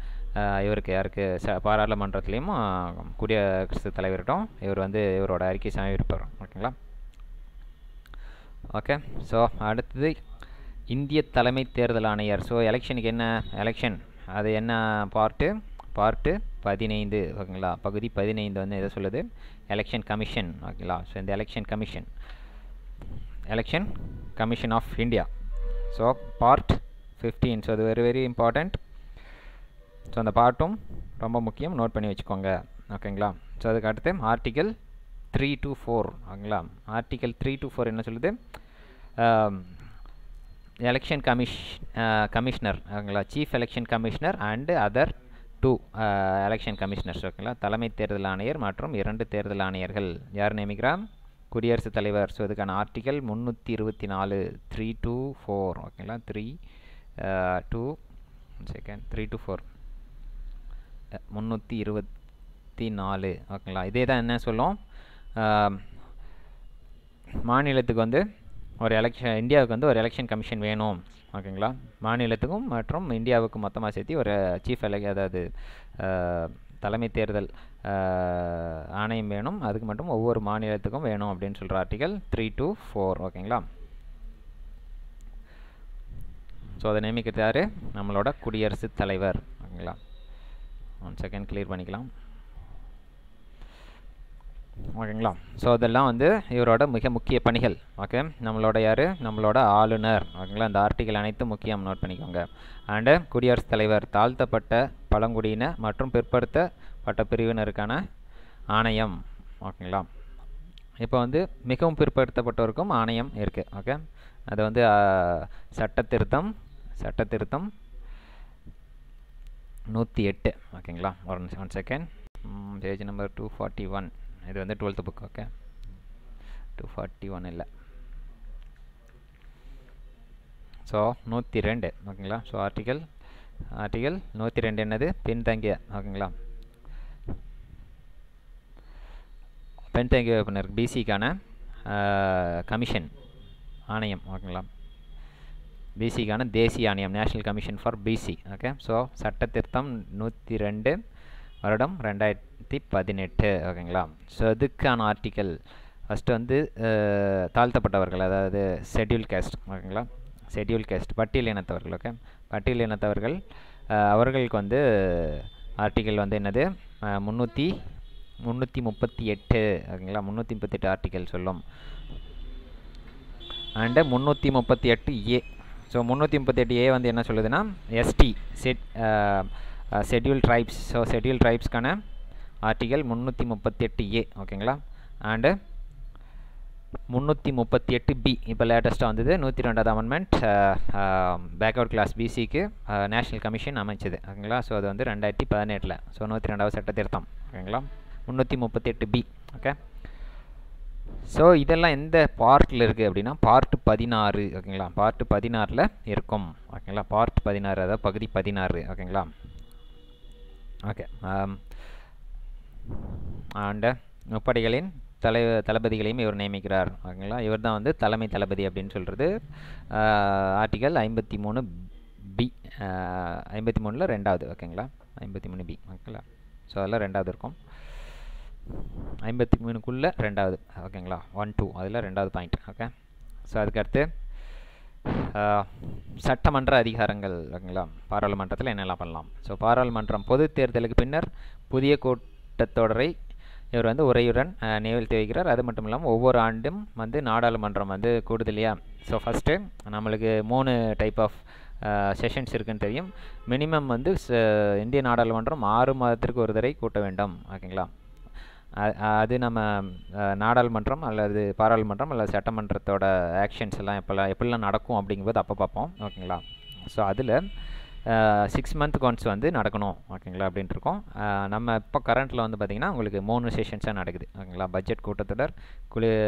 இவருக்கு யாருக்கு ச பாராளுமன்றத்துலேயும் குடியரசு தலைவர்கிட்டும் இவர் வந்து இவரோட அறிக்கை சமர்ப்பிப்பார் ஓகேங்களா ஓகே ஸோ அடுத்தது இந்திய தலைமை தேர்தல் ஆணையர் ஸோ எலெக்ஷனுக்கு என்ன எலெக்ஷன் அது என்ன பார்ட்டு பார்ட்டு பதினைந்து ஓகேங்களா பகுதி பதினைந்து வந்து எதை சொல்லுது எலெக்ஷன் கமிஷன் ஓகேங்களா ஸோ இந்த election commission election commission of India so part fifteen so அது வெரி வெரி இம்பார்ட்டண்ட் ஸோ அந்த பாட்டும் ரொம்ப முக்கியம் நோட் பண்ணி வச்சுக்கோங்க ஓகேங்களா ஸோ அதுக்கு அடுத்து ஆர்டிக்கல் த்ரீ டு ஃபோர் ஓகேங்களா ஆர்டிக்கல் த்ரீ டு ஃபோர் என்ன சொல்லுது எலெக்ஷன் கமிஷ் கமிஷனர் ஓகேங்களா chief election commissioner and other two election commissioners ஓகேங்களா தலைமை தேர்தல் ஆணையர் மற்றும் இரண்டு தேர்தல் ஆணையர்கள் யார் நியமிக்கிறா குடியரசுத் தலைவர் ஸோ இதுக்கான ஆர்டிக்கல் முந்நூற்றி இருபத்தி நாலு த்ரீ டூ ஃபோர் ஓகேங்களா three two second three two four முந்நூற்றி இருபத்தி நாலு ஓகேங்களா இதே தான் என்ன சொல்லும் மாநிலத்துக்கு வந்து ஒரு எலெக்ஷன் இந்தியாவுக்கு வந்து ஒரு எலெக்ஷன் கமிஷன் வேணும் ஓகேங்களா மாநிலத்துக்கும் மற்றும் இந்தியாவுக்கும் மொத்தமாக சேர்த்து ஒரு சீஃப் எலெக் அதாவது தலைமை தேர்தல் ஆணையம் வேணும் அதுக்கு மட்டும் ஒவ்வொரு மாநிலத்துக்கும் வேணும் அப்படின்னு சொல்கிற ஆர்டிகல் த்ரீ டூ ஃபோர் ஓகேங்களா ஸோ அதை நியமிக்கிறது யார் நம்மளோட குடியரசுத் தலைவர் ஓகேங்களா ஒன் செகண்ட் கிளியர் பண்ணிக்கலாம் ஓகேங்களா ஸோ அதெல்லாம் வந்து இவரோட மிக முக்கிய பணிகள் ஓகே நம்மளோட யார் நம்மளோட ஆளுநர் ஓகேங்களா அந்த ஆர்டிக்கல் அனைத்தும் முக்கியம் நோட் பண்ணிக்கோங்க அண்டு குடியரசுத் தலைவர் தாழ்த்தப்பட்ட பழங்குடியின மற்றும் பிற்படுத்தப்பட்ட பிரிவினருக்கான ஆணையம் ஓகேங்களா இப்போ வந்து மிகவும் பிற்படுத்தப்பட்டவருக்கும் ஆணையம் இருக்குது ஓகே அது வந்து சட்டத்திருத்தம் சட்டத்திருத்தம் சட்ட திருத்தம் நூற்றி எட்டு ஓகேங்களா ஒரு one second page number two forty one இது வந்து twelfth book okay two forty one இல்லை ஸோ நூற்றி ரெண்டு ஓகேங்களா ஸோ ஆர்டிகல் ஆர்டிகல் நூற்றி ரெண்டு என்னது பின்தங்கிய ஓகேங்களா பின்தங்கிய உறுப்பினர் பிசிக்கான கமிஷன் ஆணையம் ஓகேங்களா பிசிக்கான தேசிய ஆணையம் national commission for BC okay so சட்டத்திருத்தம் நூற்றி ரெண்டு வருடம் ரெண்டாயிரத்தி பதினெட்டு ஓகேங்களா ஸோ இதுக்கான ஆர்டிக்கல் ஃபஸ்ட்டு வந்து தாழ்த்தப்பட்டவர்கள் அதாவது ஷெட்யூல் கேஸ்ட் ஓகேங்களா ஷெட்யூல் கேஸ்ட் பட்டியல் இனத்தவர்கள் ஓகே பட்டியல் இனத்தவர்கள் அவர்களுக்கு வந்து ஆர்டிக்கல் வந்து என்னது முந்நூற்றி முந்நூற்றி முப்பத்தி எட்டு ஓகேங்களா முந்நூற்றி முப்பத்தெட்டு எட்டு ஆர்டிக்கல் சொல்லும் அண்டு முந்நூற்றி முப்பத்தி எட்டு ஏ ஸோ முந்நூற்றி முப்பத்தெட்டு ஏ வந்து என்ன சொல்லுதுன்னா எஸ்டி செட் ஷெட்யூல் ட்ரைப்ஸ் ஸோ ஷெட்யூல் ட்ரைப்ஸ்க்கான ஆர்டிகல் முந்நூற்றி முப்பத்தெட்டு ஏ ஓகேங்களா அண்டு முந்நூற்றி முப்பத்தி எட்டு பி இப்போ லேட்டஸ்ட்டாக வந்தது நூற்றி ரெண்டாவது அமெண்ட்மெண்ட் அவுட் கிளாஸ் பிசிக்கு நேஷனல் கமிஷன் அமைச்சது ஓகேங்களா ஸோ அது வந்து ரெண்டாயிரத்தி பதினெட்டில் ஸோ நூற்றி ரெண்டாவது சட்ட திருத்தம் ஓகேங்களா முந்நூற்றி முப்பத்தெட்டு பி ஓகே ஸோ இதெல்லாம் எந்த பார்ட்டில் இருக்குது அப்படின்னா பார்ட் பதினாறு ஓகேங்களா பார்ட்டு பதினாறில் இருக்கும் ஓகேங்களா பார்ட் பதினாறு அதாவது பகுதி பதினாறு ஓகேங்களா ஓகே um, ஆண்ட முப்படைகளின் தலை தளபதிகளையும் இவர் நியமிக்கிறார் ஓகேங்களா இவர் தான் வந்து தலைமை தளபதி அப்படின்னு சொல்கிறது ஆர்டிகல் ஐம்பத்தி மூணு பி ஐம்பத்தி மூணில் ரெண்டாவது ஓகேங்களா ஐம்பத்தி மூணு பி ஓகேங்களா ஸோ அதெல்லாம் ரெண்டாவது இருக்கும் ஐம்பத்தி மூணுக்குள்ளே ரெண்டாவது ஓகேங்களா ஒன் டூ அதில் ரெண்டாவது பாயிண்ட் ஓகே ஸோ அதுக்கடுத்து சட்டமன்ற அதிகாரங்கள் ஓகேங்களா பாராளுமன்றத்தில் என்னெல்லாம் பண்ணலாம் ஸோ பாராளுமன்றம் பொது தேர்தலுக்கு பின்னர் புதிய கூட்டத்தொடரை இவர் வந்து உரையுடன் நிகழ்த்தி வைக்கிறார் அது மட்டும் இல்லாமல் ஒவ்வொரு ஆண்டும் வந்து நாடாளுமன்றம் வந்து கூடுதலையா ஸோ ஃபஸ்ட்டு நம்மளுக்கு மூணு டைப் ஆஃப் செஷன்ஸ் இருக்குன்னு தெரியும் மினிமம் வந்து இந்திய நாடாளுமன்றம் ஆறு மாதத்திற்கு ஒரு தடவை கூட்ட வேண்டும் ஓகேங்களா அது நம்ம நாடாளுமன்றம் அல்லது பாராளுமன்றம் அல்லது சட்டமன்றத்தோட ஆக்ஷன்ஸ் எல்லாம் எப்போல்லாம் எப்படிலாம் நடக்கும் அப்படிங்கும்போது அப்போ பார்ப்போம் ஓகேங்களா ஸோ அதில் சிக்ஸ் மந்த்துக்கு ஒன்ஸ் வந்து நடக்கணும் ஓகேங்களா அப்படின்ட்டு இருக்கோம் நம்ம இப்போ கரண்ட்டில் வந்து பார்த்திங்கன்னா உங்களுக்கு மூணு செஷன்ஸாக நடக்குது ஓகேங்களா பட்ஜெட் கூட்டத்தொடர் குளிர்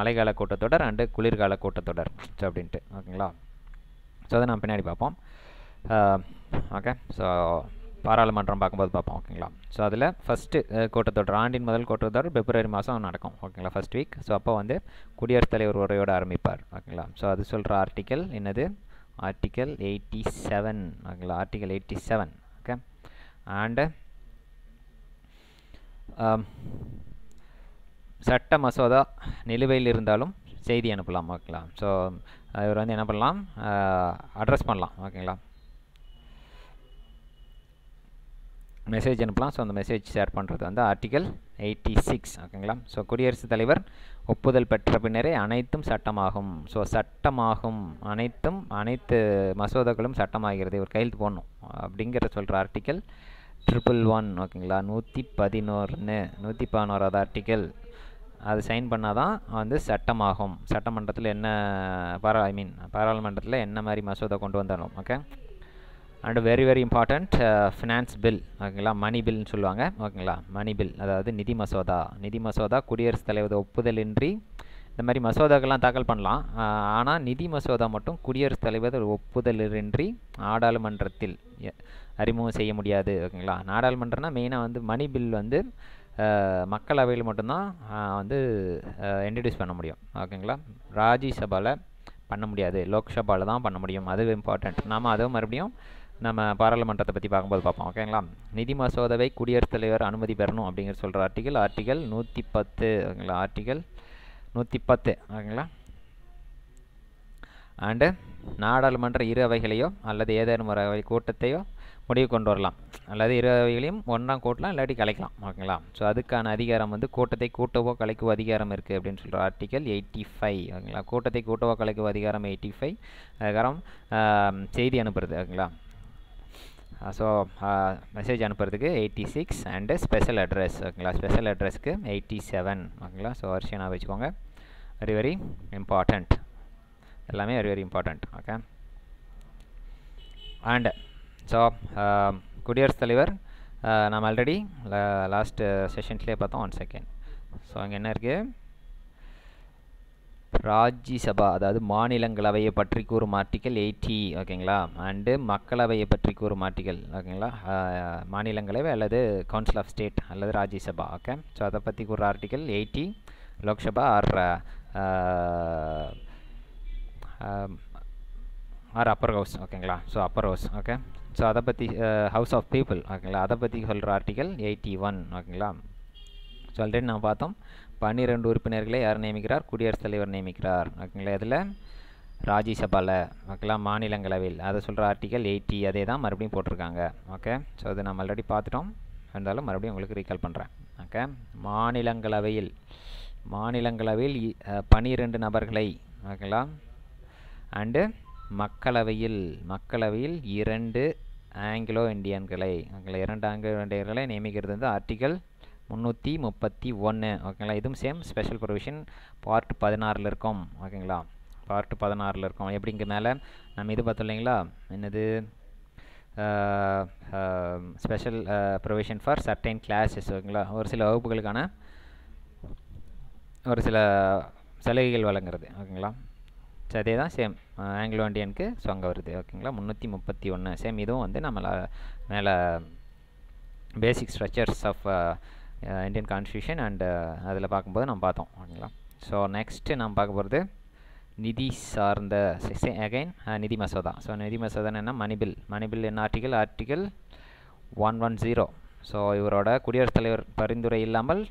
மழைக்கால கூட்டத்தொடர் அண்டு குளிர்கால கூட்டத்தொடர் ஸோ அப்படின்ட்டு ஓகேங்களா ஸோ அதை நம்ம பின்னாடி பார்ப்போம் ஓகே ஸோ பாராளுமன்றம் பார்க்கும்போது பார்ப்போம் ஓகேங்களா ஸோ அதில் ஃபஸ்ட்டு கூட்டத்தொடர் ஆண்டின் முதல் கூட்டத்தொடர் பிப்ரவரி மாதம் நடக்கும் ஓகேங்களா ஃபஸ்ட் வீக் ஸோ அப்போ வந்து குடியரசுத் தலைவர் உரையோடு ஆரம்பிப்பார் ஓகேங்களா ஸோ அது சொல்கிற ஆர்டிக்கல் என்னது ஆர்டிக்கல் எயிட்டி செவன் ஓகேங்களா article eighty seven okay and சட்ட மசோதா நிலுவையில் இருந்தாலும் செய்தி அனுப்பலாம் ஓகேங்களா ஸோ இவர் வந்து என்ன பண்ணலாம் அட்ரஸ் பண்ணலாம் ஓகேங்களா மெசேஜ் அனுப்பலாம் ஸோ அந்த மெசேஜ் ஷேர் பண்ணுறது வந்து ஆர்டிகல் எயிட்டி சிக்ஸ் ஓகேங்களா ஸோ குடியரசுத் தலைவர் ஒப்புதல் பெற்ற பின்னரே அனைத்தும் சட்டமாகும் ஸோ சட்டமாகும் அனைத்தும் அனைத்து மசோதாக்களும் சட்டமாகிறது இவர் கையெழுத்து போடணும் அப்படிங்கிற சொல்கிற ஆர்டிக்கல் ட்ரிபிள் ஒன் ஓகேங்களா நூற்றி பதினோருன்னு நூற்றி பதினோராவது ஆர்டிக்கல் அது சைன் பண்ணால் தான் வந்து சட்டமாகும் சட்டமன்றத்தில் என்ன பாரா ஐ மீன் பாராளுமன்றத்தில் என்ன மாதிரி மசோதா கொண்டு வந்தாலும் okay and very very important finance bill ஓகேங்களா மணி பில்னு சொல்லுவாங்க ஓகேங்களா மணி பில் அதாவது நிதி மசோதா நிதி மசோதா குடியரசுத் தலைவர் ஒப்புதலின்றி இந்த மாதிரி மசோதாக்கெல்லாம் தாக்கல் பண்ணலாம் ஆனால் நிதி மசோதா மட்டும் குடியரசுத் தலைவர் ஒப்புதலின்றி நாடாளுமன்றத்தில் அறிமுகம் செய்ய முடியாது ஓகேங்களா நாடாளுமன்றம்னா மெயினாக வந்து மணி பில் வந்து மக்களவையில் மட்டும்தான் வந்து இன்ட்ரடியூஸ் பண்ண முடியும் ஓகேங்களா ராஜ்யசபாவில் பண்ண முடியாது லோக்சபாவில் தான் பண்ண முடியும் அது இம்பார்ட்டண்ட் நாம் அதுவும் மறுபடியும் நம்ம பாராளுமன்றத்தை பற்றி பார்க்கும்போது பார்ப்போம் ஓகேங்களா நிதி மசோதாவை குடியரசுத் தலைவர் அனுமதி பெறணும் அப்படிங்கிற சொல்கிற ஆர்டிகல் ஆர்டிகல் நூற்றி பத்து ஓகேங்களா ஆர்டிகல் நூற்றி பத்து ஓகேங்களா அண்டு நாடாளுமன்ற இரு அவைகளையோ அல்லது ஏதேனும் ஒரு அவை கூட்டத்தையோ முடிவு கொண்டு வரலாம் அல்லது இரு அவைகளையும் ஒன்றா கூட்டலாம் இல்லாட்டி கலைக்கலாம் ஓகேங்களா ஸோ அதுக்கான அதிகாரம் வந்து கூட்டத்தை கூட்டவோ கலைக்கவோ அதிகாரம் இருக்குது அப்படின்னு சொல்கிற ஆர்டிக்கல் எயிட்டி ஃபைவ் ஓகேங்களா கூட்டத்தை கூட்டவோ கலைக்கவோ அதிகாரம் எயிட்டி ஃபைவ் அதுக்கப்புறம் செய்தி அனுப்புறது ஓகேங்களா ஸோ மெசேஜ் அனுப்புறதுக்கு eighty six and special address ஓகேங்களா ஸ்பெஷல் அட்ரஸ்க்கு எயிட்டி செவன் ஓகேங்களா ஸோ வருஷனாக வச்சுக்கோங்க வெரி வெரி இம்பார்ட்டண்ட் எல்லாமே very very important okay and so குடியரசுத் தலைவர் நம்ம ஆல்ரெடி லாஸ்ட்டு செஷன்ஸ்லேயே பார்த்தோம் ஒன் செகண்ட் ஸோ அங்கே என்ன இருக்குது ராஜ்யசபா அதாவது மாநிலங்களவையை பற்றி கூறும் ஆர்டிக்கல் எயிட்டி ஓகேங்களா அண்டு மக்களவையை பற்றி கூறும் ஆர்டிக்கல் ஓகேங்களா மாநிலங்களவை அல்லது கவுன்சில் ஆஃப் ஸ்டேட் அல்லது ராஜ்யசபா ஓகே ஸோ அதை பற்றி கூறுற article eighty Lok Sabha or or upper house ஓகேங்களா so upper house okay so அதை பற்றி ஹவுஸ் ஆஃப் பீப்புள் ஓகேங்களா அதை பற்றி சொல்கிற ஆர்டிக்கல் எயிட்டி ஒன் ஓகேங்களா ஸோ ஆல்ரெடி நான் பார்த்தோம் பன்னிரெண்டு உறுப்பினர்களை யார் நியமிக்கிறார் குடியரசுத் தலைவர் நியமிக்கிறார் ஓகேங்களா இதில் ராஜ்யசபாவில் ஓகேலாம் மாநிலங்களவையில் அதை சொல்கிற ஆர்டிக்கல் எயிட்டி அதே தான் மறுபடியும் போட்டிருக்காங்க ஓகே ஸோ அது நம்ம ஆல்ரெடி பார்த்துட்டோம் இருந்தாலும் மறுபடியும் உங்களுக்கு ரீகால் பண்ணுறேன் ஓகே மாநிலங்களவையில் மாநிலங்களவையில் பனிரெண்டு நபர்களை ஓகேங்களா அண்டு மக்களவையில் மக்களவையில் இரண்டு ஆங்கிலோ இண்டியன்களை ஓகேங்களா இரண்டு ஆங்கிலோ இண்டியன்களை நியமிக்கிறது வந்து ஆர்டிக்கல் முந்நூற்றி முப்பத்தி ஒன்று ஓகேங்களா இதுவும் சேம் ஸ்பெஷல் ப்ரொவிஷன் பார்ட் பதினாறில் இருக்கும் ஓகேங்களா பார்ட் பதினாறில் இருக்கும் எப்படிங்க மேலே நம்ம இது பார்த்தோம் இல்லைங்களா என்னது special provision for certain classes ஓகேங்களா ஒரு சில வகுப்புகளுக்கான ஒரு சில சலுகைகள் வழங்குறது ஓகேங்களா ஸோ அதே தான் சேம் ஆங்கிலோ இண்டியனுக்கு சொங்க வருது ஓகேங்களா முந்நூற்றி முப்பத்தி ஒன்று சேம் இதுவும் வந்து நம்மளை மேலே basic structures of Indian constitution and அதில் பார்க்கும்போது நம்ம பார்த்தோம் ஓகேங்களா ஸோ நெக்ஸ்ட்டு நம்ம பார்க்க போகிறது நிதி சார்ந்த அகைன் நிதி மசோதா ஸோ நிதி மசோதான்னு என்ன மணிபில் மணிபில் என்ன article article one one zero so இவரோட குடியரசுத் தலைவர் பரிந்துரை இல்லாமல்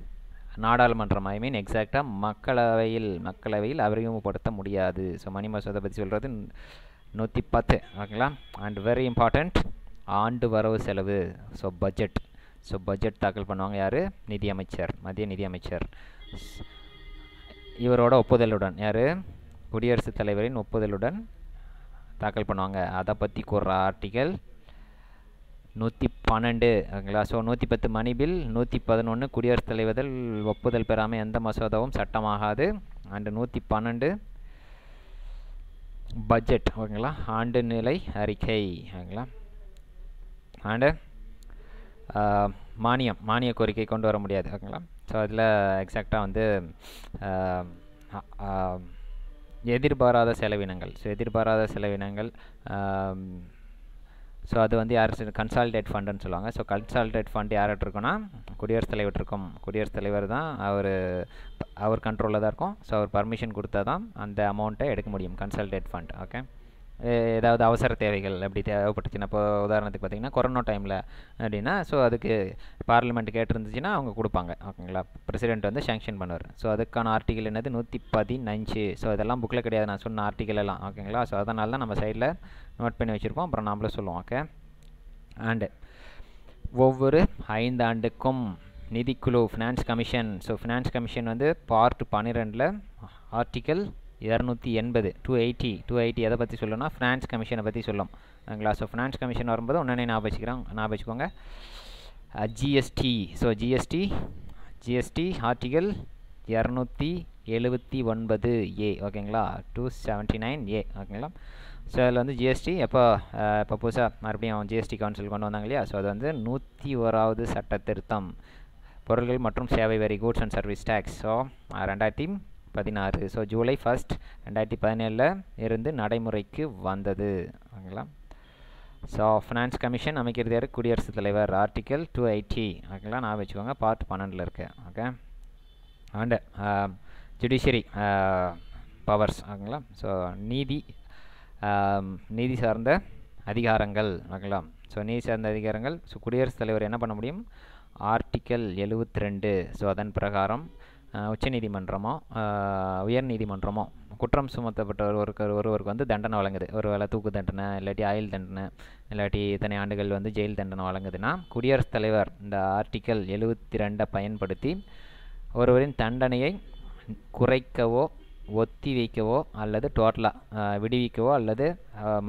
நாடாளுமன்றம் ஐ மீன் எக்ஸாக்டாக மக்களவையில் மக்களவையில் அறிமுகப்படுத்த முடியாது ஸோ மணி மசோதா பற்றி சொல்கிறது நூற்றி பத்து ஓகேங்களா அண்ட் வெரி இம்பார்ட்டண்ட் ஆண்டு வரவு செலவு ஸோ பட்ஜெட் ஸோ பட்ஜெட் தாக்கல் பண்ணுவாங்க யார் நிதியமைச்சர் மத்திய நிதியமைச்சர் இவரோட ஒப்புதலுடன் யார் குடியரசுத் தலைவரின் ஒப்புதலுடன் தாக்கல் பண்ணுவாங்க அதை பற்றி கூறுற ஆர்டிக்கல் நூற்றி பன்னெண்டு ஓகேங்களா ஸோ நூற்றி பத்து மணி பில் நூற்றி பதினொன்று குடியரசுத் தலைவரில் ஒப்புதல் பெறாமல் எந்த மசோதாவும் சட்டமாகாது அண்டு நூற்றி பன்னெண்டு பட்ஜெட் ஓகேங்களா ஆண்டு நிலை அறிக்கை ஓகேங்களா ஆண்டு மானியம் மானிய கோரிக்கை கொண்டு வர முடியாது ஓகேங்களா ஸோ அதில் எக்ஸாக்டாக வந்து எதிர்பாராத செலவினங்கள் ஸோ எதிர்பாராத செலவினங்கள் ஸோ அது வந்து யார் கன்சால்டேட் ஃபண்டுன்னு சொல்லுவாங்க ஸோ கன்சால்டேட் ஃபண்ட் யார்கிட்ட இருக்குன்னா குடியரசுத் தலைவர்கிட்ட இருக்கும் குடியரசுத் தலைவர் தான் அவர் அவர் கண்ட்ரோலில் தான் இருக்கும் ஸோ அவர் பர்மிஷன் கொடுத்தா தான் அந்த அமௌண்ட்டை எடுக்க முடியும் கன்சல்டேட் ஃபண்ட் ஓகே ஏதாவது அவசர தேவைகள் அப்படி தேவைப்பட்டுச்சுன்னா இப்போ உதாரணத்துக்கு பார்த்திங்கன்னா கொரோனா டைமில் அப்படின்னா ஸோ அதுக்கு பார்லிமெண்ட் கேட்டிருந்துச்சுன்னா அவங்க கொடுப்பாங்க ஓகேங்களா பிரசிடென்ட் வந்து சேங்ஷன் பண்ணுவார் ஸோ அதுக்கான ஆர்டிகல் என்னது நூற்றி பதினஞ்சு ஸோ இதெல்லாம் புக்கில் கிடையாது நான் சொன்ன ஆர்டிகல் எல்லாம் ஓகேங்களா ஸோ அதனால தான் நம்ம சைடில் நோட் பண்ணி வச்சுருப்போம் அப்புறம் நாமளும் சொல்லுவோம் ஓகே அண்டு ஒவ்வொரு ஐந்து ஆண்டுக்கும் நிதிக்குழு finance commission so finance commission வந்து பார்ட் பன்னிரெண்டில் ஆர்டிக்கல் இரநூத்தி எண்பது டூ எயிட்டி டூ எயிட்டி எதை பற்றி சொல்லணும்னா ஃபினான்ஸ் கமிஷனை பற்றி சொல்லும் ஓகேங்களா ஸோ ஃபினான்ஸ் கமிஷன் வரும்போது உடனே நான் வச்சுக்கிறோம் ஞாபகம் வச்சுக்கோங்க GST so GST GST article இரநூத்தி எழுபத்தி ஒன்பது ஏ ஓகேங்களா டூ செவன்ட்டி நைன் ஏ ஓகேங்களா ஸோ அதில் வந்து ஜிஎஸ்டி எப்போ இப்போ புதுசாக மறுபடியும் ஜிஎஸ்டி கவுன்சில் கொண்டு வந்தாங்க இல்லையா ஸோ அது வந்து நூற்றி ஓராவது சட்ட திருத்தம் பொருள்கள் மற்றும் சேவை வரி goods and service tax so ரெண்டாயிரத்தி பதினாறு ஸோ ஜூலை ஃபஸ்ட் ரெண்டாயிரத்தி பதினேழில் இருந்து நடைமுறைக்கு வந்தது ஓகேங்களா ஸோ ஃபினான்ஸ் கமிஷன் அமைக்கிறது யார் குடியரசுத் தலைவர் ஆர்டிக்கல் டூ எயிட்டி ஓகேங்களா நான் வச்சுக்கோங்க பார்ட் பன்னெண்டில் இருக்கேன் ஓகே அண்டு ஜுடிஷியரி பவர்ஸ் ஓகேங்களா ஸோ நீதி நீதி சார்ந்த அதிகாரங்கள் ஓகேங்களா ஸோ நீதி சார்ந்த அதிகாரங்கள் ஸோ குடியரசுத் தலைவர் என்ன பண்ண முடியும் ஆர்டிக்கல் எழுவத்தி ரெண்டு ஸோ அதன் பிரகாரம் உச்சநீதிமன்றமோ உயர்நீதிமன்றமோ குற்றம் சுமத்தப்பட்ட ஒருவருக்கு ஒருவருக்கு வந்து தண்டனை வழங்குது ஒரு வேளை தூக்கு தண்டனை இல்லாட்டி ஆயுள் தண்டனை இல்லாட்டி இத்தனை ஆண்டுகள் வந்து ஜெயில் தண்டனை வழங்குதுன்னா குடியரசுத் தலைவர் இந்த ஆர்டிக்கல் எழுவத்தி ரெண்டை பயன்படுத்தி ஒருவரின் தண்டனையை குறைக்கவோ ஒத்தி வைக்கவோ அல்லது டோட்டலாக விடுவிக்கவோ அல்லது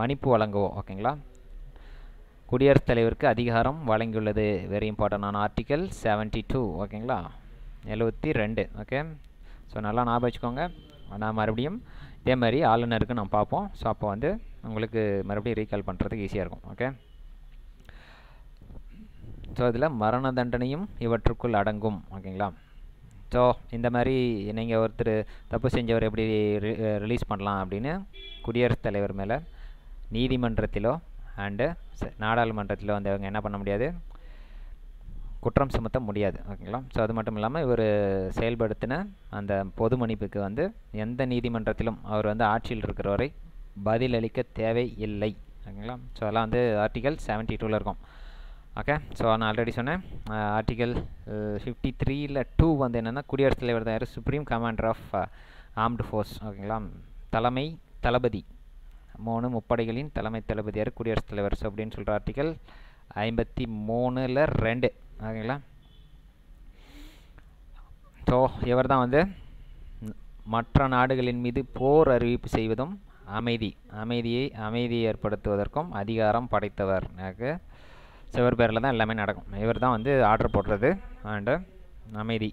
மன்னிப்பு வழங்கவோ ஓகேங்களா குடியரசுத் தலைவருக்கு அதிகாரம் வழங்கியுள்ளது வெரி இம்பார்ட்டன்டான ஆர்டிக்கல் செவன்ட்டி டூ ஓகேங்களா எழுபத்தி ரெண்டு ஓகே ஸோ நல்லா ஞாபகம் வச்சுக்கோங்க நான் மறுபடியும் இதே மாதிரி ஆளுநருக்கு நான் பார்ப்போம் ஸோ அப்போ வந்து உங்களுக்கு மறுபடியும் ரீகால் பண்ணுறதுக்கு ஈஸியாக இருக்கும் ஓகே ஸோ இதில் மரண தண்டனையும் இவற்றுக்குள் அடங்கும் ஓகேங்களா ஸோ இந்த மாதிரி நீங்கள் ஒருத்தர் தப்பு செஞ்சவர் எப்படி ரிலீஸ் பண்ணலாம் அப்படின்னு குடியரசுத் தலைவர் மேலே நீதிமன்றத்திலோ அண்டு நாடாளுமன்றத்திலோ வந்தவங்க என்ன பண்ண முடியாது குற்றம் சுமத்த முடியாது ஓகேங்களா ஸோ அது மட்டும் இல்லாமல் இவர் செயல்படுத்தின அந்த பொது மன்னிப்புக்கு வந்து எந்த நீதிமன்றத்திலும் அவர் வந்து ஆட்சியில் இருக்கிற வரை பதிலளிக்க தேவை இல்லை ஓகேங்களா ஸோ அதெல்லாம் வந்து ஆர்டிகல் செவன்ட்டி டூவில் இருக்கும் ஓகே ஸோ நான் ஆல்ரெடி சொன்னேன் ஆர்டிகல் ஃபிஃப்டி த்ரீயில் டூ வந்து என்னென்னா குடியரசுத் தலைவர் தான் supreme commander of armed force ஓகேங்களா தலைமை தளபதி மூணு முப்படைகளின் தலைமை தளபதியார் குடியரசுத் தலைவர் அப்படின்னு சொல்கிற ஆர்டிகல் ஐம்பத்தி மூணில் ரெண்டு ஓகேங்களா ஸோ இவர் தான் வந்து மற்ற நாடுகளின் மீது போர் அறிவிப்பு செய்வதும் அமைதி அமைதியை அமைதியை ஏற்படுத்துவதற்கும் அதிகாரம் படைத்தவர் எனக்கு சிவர் பேரில் தான் எல்லாமே நடக்கும் இவர் தான் வந்து ஆர்டர் போடுறது அண்டு அமைதி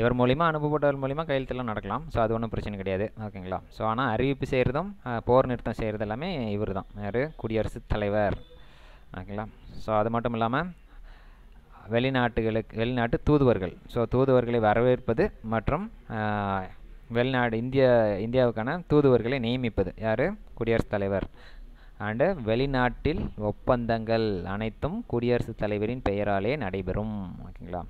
இவர் மூலிமா அனுப்பப்பட்டவர் மூலிமா கையெழுத்தெல்லாம் நடக்கலாம் ஸோ அது ஒன்றும் பிரச்சனை கிடையாது ஓகேங்களா ஸோ ஆனால் அறிவிப்பு செய்கிறதும் போர் நிறுத்தம் செய்கிறது எல்லாமே இவர் தான் யார் குடியரசுத் தலைவர் ஓகேங்களா ஸோ அது மட்டும் இல்லாமல் வெளிநாட்டுகளுக்கு வெளிநாட்டு தூதுவர்கள் ஸோ தூதுவர்களை வரவேற்பது மற்றும் வெளிநாடு இந்தியா இந்தியாவுக்கான தூதுவர்களை நியமிப்பது யார் குடியரசுத் தலைவர் அண்டு வெளிநாட்டில் ஒப்பந்தங்கள் அனைத்தும் குடியரசுத் தலைவரின் பெயராலே நடைபெறும் ஓகேங்களா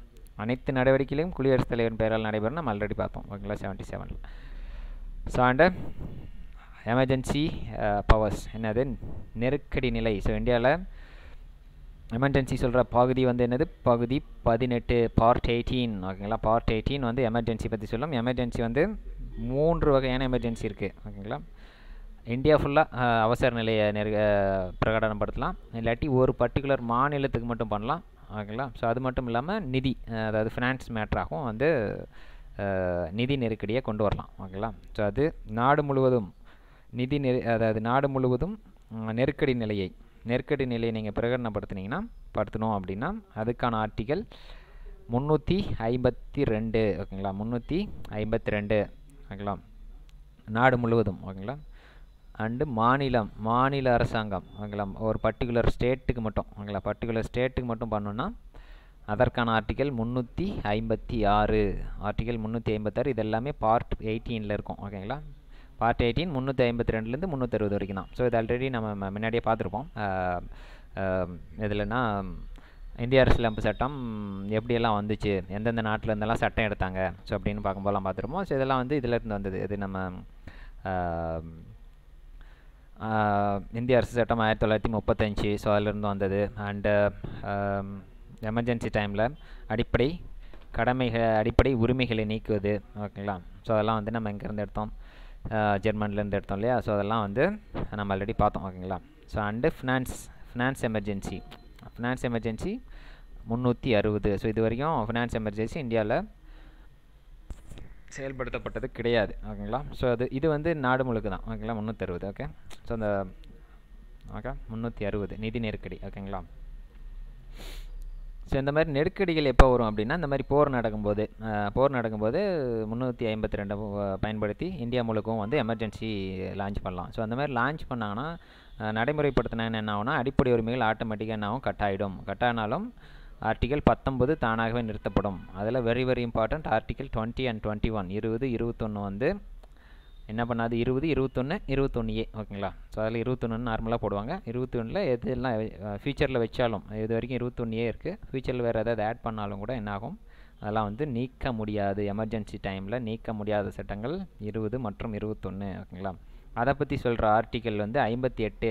அனைத்து நடவடிக்கைகளையும் குடியரசுத் தலைவரின் பெயரால் நடைபெறும் நம்ம ஆல்ரெடி பார்த்தோம் ஓகேங்களா செவன்ட்டி செவனில் ஸோ அண்டு எமர்ஜென்சி பவர்ஸ் என்னது நெருக்கடி நிலை ஸோ இந்தியாவில் எமர்ஜென்சி சொல்கிற பகுதி வந்து என்னது பகுதி பதினெட்டு பார்ட் எயிட்டீன் ஓகேங்களா பார்ட் எயிட்டீன் வந்து எமர்ஜென்சி பற்றி சொல்லும் எமர்ஜென்சி வந்து மூன்று வகையான எமர்ஜென்சி இருக்குது ஓகேங்களா இந்தியா ஃபுல்லாக அவசர நிலையை நெரு பிரகடனப்படுத்தலாம் இல்லாட்டி ஒரு பர்டிகுலர் மாநிலத்துக்கு மட்டும் பண்ணலாம் ஓகேங்களா ஸோ அது மட்டும் இல்லாமல் நிதி அதாவது ஃபினான்ஸ் மேட்ராகவும் வந்து நிதி நெருக்கடியை கொண்டு வரலாம் ஓகேங்களா ஸோ அது நாடு முழுவதும் நிதி நெரு அதாவது நாடு முழுவதும் நெருக்கடி நிலையை நெருக்கடி நிலையை நீங்கள் பிரகடனப்படுத்தினீங்கன்னா படுத்தணும் அப்படின்னா அதுக்கான ஆர்டிகல் முந்நூற்றி ஐம்பத்தி ரெண்டு ஓகேங்களா முந்நூற்றி ஐம்பத்தி ரெண்டு ஓகேங்களா நாடு முழுவதும் ஓகேங்களா அண்டு மாநிலம் மாநில அரசாங்கம் ஓகேங்களா ஒரு பர்டிகுலர் ஸ்டேட்டுக்கு மட்டும் ஓகேங்களா பர்டிகுலர் ஸ்டேட்டுக்கு மட்டும் பண்ணோன்னா அதற்கான ஆர்டிகல் முந்நூற்றி ஐம்பத்தி ஆறு ஆர்டிகல் முந்நூற்றி ஐம்பத்தாறு இது எல்லாமே பார்ட் எயிட்டீனில் இருக்கும் ஓகேங்களா பார்ட் எயிட்டின் முந்நூற்றி ஐம்பத்தி ரெண்டுலேருந்து அறுபது வரைக்கும் தான் ஸோ இது ஆல்ரெடி நம்ம முன்னாடியே பார்த்துருப்போம் இதில்னா இந்திய அரசியலமைப்பு சட்டம் எப்படியெல்லாம் வந்துச்சு எந்தெந்த நாட்டில் இருந்தெல்லாம் சட்டம் எடுத்தாங்க ஸோ அப்படின்னு பார்க்கும்போதெல்லாம் பார்த்துருப்போம் ஸோ இதெல்லாம் வந்து இதிலேருந்து வந்தது இது நம்ம இந்திய அரசு சட்டம் ஆயிரத்தி தொள்ளாயிரத்தி முப்பத்தஞ்சு ஸோ அதிலிருந்து வந்தது அண்டு எமர்ஜென்சி டைமில் அடிப்படை கடமைகள் அடிப்படை உரிமைகளை நீக்குவது ஓகேங்களா ஸோ அதெல்லாம் வந்து நம்ம இங்கேருந்து எடுத்தோம் ஜெர்மனிலேருந்து எடுத்தோம் இல்லையா ஸோ அதெல்லாம் வந்து நம்ம ஆல்ரெடி பார்த்தோம் ஓகேங்களா so and finance finance emergency finance emergency முந்நூற்றி அறுபது ஸோ இது வரைக்கும் ஃபினான்ஸ் எமர்ஜென்சி இந்தியாவில் செயல்படுத்தப்பட்டது கிடையாது ஓகேங்களா ஸோ அது இது வந்து நாடு முழுக்க தான் ஓகேங்களா அறுபது ஓகே ஸோ அந்த ஓகே முந்நூற்றி அறுபது நிதி நெருக்கடி ஓகேங்களா ஸோ இந்த மாதிரி நெருக்கடிகள் எப்போ வரும் அப்படின்னா இந்த மாதிரி போர் நடக்கும்போது போர் நடக்கும்போது முந்நூற்றி ஐம்பத்தி ரெண்டு பயன்படுத்தி இந்தியா முழுக்கவும் வந்து எமர்ஜென்சி லான்ச் பண்ணலாம் ஸோ அந்த மாதிரி லான்ச் பண்ணாங்கன்னா நடைமுறைப்படுத்தின என்ன ஆகும்னா அடிப்படை உரிமைகள் ஆட்டோமேட்டிக்காக என்ன ஆகும் கட்டாயிடும் கட்டானாலும் கட் ஆனாலும் ஆர்டிகல் பத்தொம்பது தானாகவே நிறுத்தப்படும் அதில் very very important article twenty and twenty one இருபது இருபத்தொன்று வந்து என்ன பண்ணாது இருபது இருபத்தொன்று இருபத்தொன்று ஏ ஓகேங்களா ஸோ அதில் இருபத்தொன்னு நார்மலாக போடுவாங்க இருபத்தொன்னில் எது எல்லாம் ஃபியூச்சரில் வச்சாலும் இது வரைக்கும் இருபத்தொன்று ஏ இருக்குது ஃபியூச்சரில் வேறு எதாவது ஆட் பண்ணாலும் கூட என்னாகும் அதெல்லாம் வந்து நீக்க முடியாது எமர்ஜென்சி டைமில் நீக்க முடியாத சட்டங்கள் இருபது மற்றும் இருபத்தொன்று ஓகேங்களா அதை பற்றி சொல்கிற ஆர்டிக்கல் வந்து ஐம்பத்தி எட்டு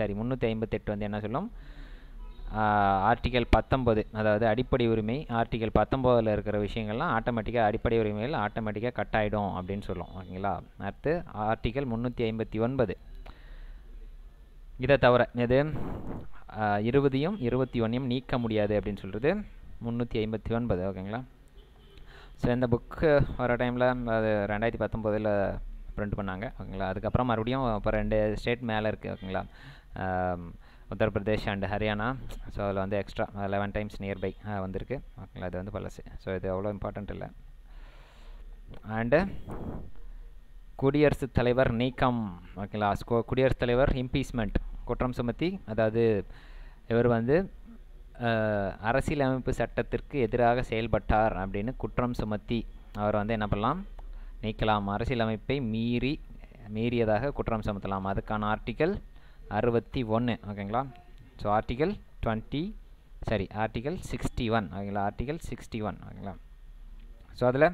சாரி முந்நூற்றி ஐம்பத்தெட்டு வந்து என்ன சொல்லும் ஆர்டிகல் பத்தொம்பது அதாவது அடிப்படை உரிமை ஆர்டிகல் பத்தொம்பதில் இருக்கிற விஷயங்கள்லாம் ஆட்டோமேட்டிக்காக அடிப்படை உரிமைகள் ஆட்டோமேட்டிக்காக கட் ஆகிடும் அப்படின்னு சொல்லும் ஓகேங்களா அடுத்து ஆர்டிகல் முந்நூற்றி ஐம்பத்தி ஒன்பது இதை தவிர எது இருபதையும் இருபத்தி ஒன்றையும் நீக்க முடியாது அப்படின்னு சொல்கிறது முந்நூற்றி ஐம்பத்தி ஒன்பது ஓகேங்களா ஸோ இந்த புக்கு வர டைமில் அது ரெண்டாயிரத்தி பத்தொம்போதில் பிரிண்ட் பண்ணாங்க ஓகேங்களா அதுக்கப்புறம் மறுபடியும் இப்போ ரெண்டு ஸ்டேட் மேலே இருக்குது ஓகேங்களா உத்தரப்பிரதேஷ் அண்ட் ஹரியானா ஸோ அதில் வந்து எக்ஸ்ட்ரா லெவன் டைம்ஸ் நியர்பை வந்திருக்கு ஓகேங்களா இது வந்து பழசு ஸோ இது அவ்வளோ இம்பார்ட்டண்ட் இல்லை அண்டு குடியரசுத் தலைவர் நீக்கம் ஓகேங்களா குடியரசுத் தலைவர் இம்பீச்மெண்ட் குற்றம் சுமத்தி அதாவது இவர் வந்து அரசியலமைப்பு சட்டத்திற்கு எதிராக செயல்பட்டார் அப்படின்னு குற்றம் சுமத்தி அவர் வந்து என்ன பண்ணலாம் நீக்கலாம் அரசியலமைப்பை மீறி மீறியதாக குற்றம் சுமத்தலாம் அதுக்கான ஆர்டிக்கல் அறுபத்தி ஒன்று ஓகேங்களா ஸோ ஆர்டிகல் டுவெண்ட்டி சரி ஆர்டிகல் சிக்ஸ்டி ஒன் ஓகேங்களா ஆர்டிகல் சிக்ஸ்டி ஒன் ஓகேங்களா ஸோ அதில்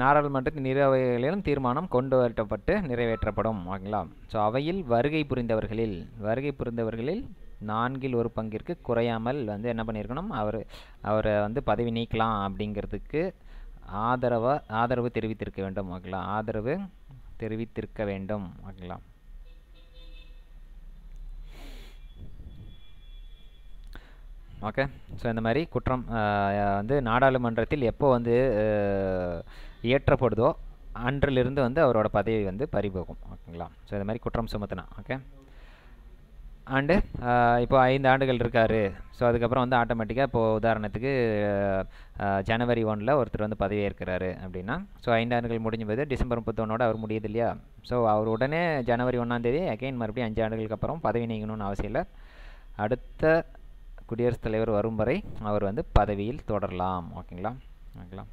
நாடாளுமன்றத்தின் நிறைவேகளிலும் தீர்மானம் கொண்டு வரப்பட்டு நிறைவேற்றப்படும் ஓகேங்களா ஸோ அவையில் வருகை புரிந்தவர்களில் வருகை புரிந்தவர்களில் நான்கில் ஒரு பங்கிற்கு குறையாமல் வந்து என்ன பண்ணியிருக்கணும் அவர் அவரை வந்து பதவி நீக்கலாம் அப்படிங்கிறதுக்கு ஆதரவாக ஆதரவு தெரிவித்திருக்க வேண்டும் ஓகேங்களா ஆதரவு தெரிவித்திருக்க வேண்டும் ஓகேங்களா ஓகே ஸோ இந்த மாதிரி குற்றம் வந்து நாடாளுமன்றத்தில் எப்போ வந்து இயற்றப்படுதோ அன்றிலிருந்து வந்து அவரோட பதவி வந்து பறிபோகும் ஓகேங்களா ஸோ இந்த மாதிரி குற்றம் சுமத்துனா ஓகே அண்டு இப்போ ஐந்து ஆண்டுகள் இருக்கார் ஸோ அதுக்கப்புறம் வந்து ஆட்டோமேட்டிக்காக இப்போது உதாரணத்துக்கு ஜனவரி ஒனில் ஒருத்தர் வந்து பதவியேற்கிறாரு அப்படின்னா ஸோ ஐந்து ஆண்டுகள் முடிஞ்ச போது டிசம்பர் முப்பத்தொன்னோட அவர் முடியுது இல்லையா ஸோ அவர் உடனே ஜனவரி ஒன்றாந்தேதி அகைன் மறுபடியும் அஞ்சு ஆண்டுகளுக்கு அப்புறம் பதவி நீங்கணும்னு அவசியம் இல்லை அடுத்த குடியரசுத் தலைவர் வரும் வரை அவர் வந்து பதவியில் தொடரலாம் ஓகேங்களா ஓகேங்களா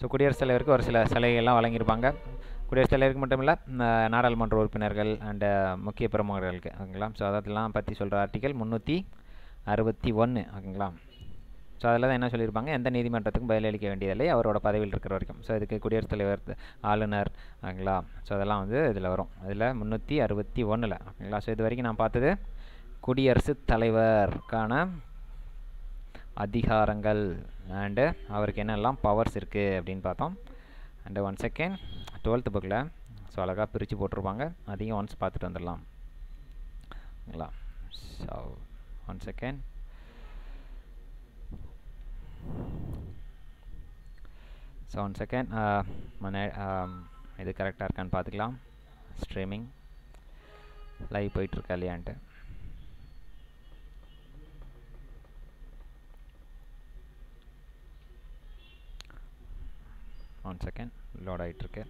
ஸோ குடியரசுத் தலைவருக்கு ஒரு சில சலுகைகள்லாம் வழங்கியிருப்பாங்க குடியரசுத் தலைவருக்கு மட்டும் இல்லை நாடாளுமன்ற உறுப்பினர்கள் அண்டு முக்கிய பிரமுகர்களுக்கு ஓகேங்களா ஸோ அதெல்லாம் பற்றி சொல்கிற ஆர்டிக்கல் முந்நூற்றி அறுபத்தி ஒன்று ஓகேங்களா ஸோ அதில் தான் என்ன சொல்லியிருப்பாங்க எந்த நீதிமன்றத்துக்கும் பதிலளிக்க வேண்டியதில்லை அவரோட பதவியில் இருக்கிற வரைக்கும் ஸோ இதுக்கு குடியரசுத் தலைவர் ஆளுநர் ஓகேங்களா ஸோ அதெல்லாம் வந்து இதில் வரும் இதில் முந்நூற்றி அறுபத்தி ஒன்றில் ஓகேங்களா ஸோ இது வரைக்கும் நான் பார்த்தது குடியரசுத் தலைவருக்கான அதிகாரங்கள் அண்டு அவருக்கு என்னெல்லாம் பவர்ஸ் இருக்குது அப்படின்னு பார்த்தோம் அண்டு ஒன் செகண்ட் டுவெல்த் புக்கில் ஸோ அழகாக பிரித்து போட்டிருப்பாங்க அதையும் ஒன்ஸ் பார்த்துட்டு வந்துடலாம்ங்களா so one second so one second இது கரெக்டாக இருக்கான்னு பார்த்துக்கலாம் ஸ்ட்ரீமிங் லைவ் போயிட்டுருக்கா இல்லையான்ட்டு ஒன் செகண்ட் லோட் ஆகிட்டுருக்கு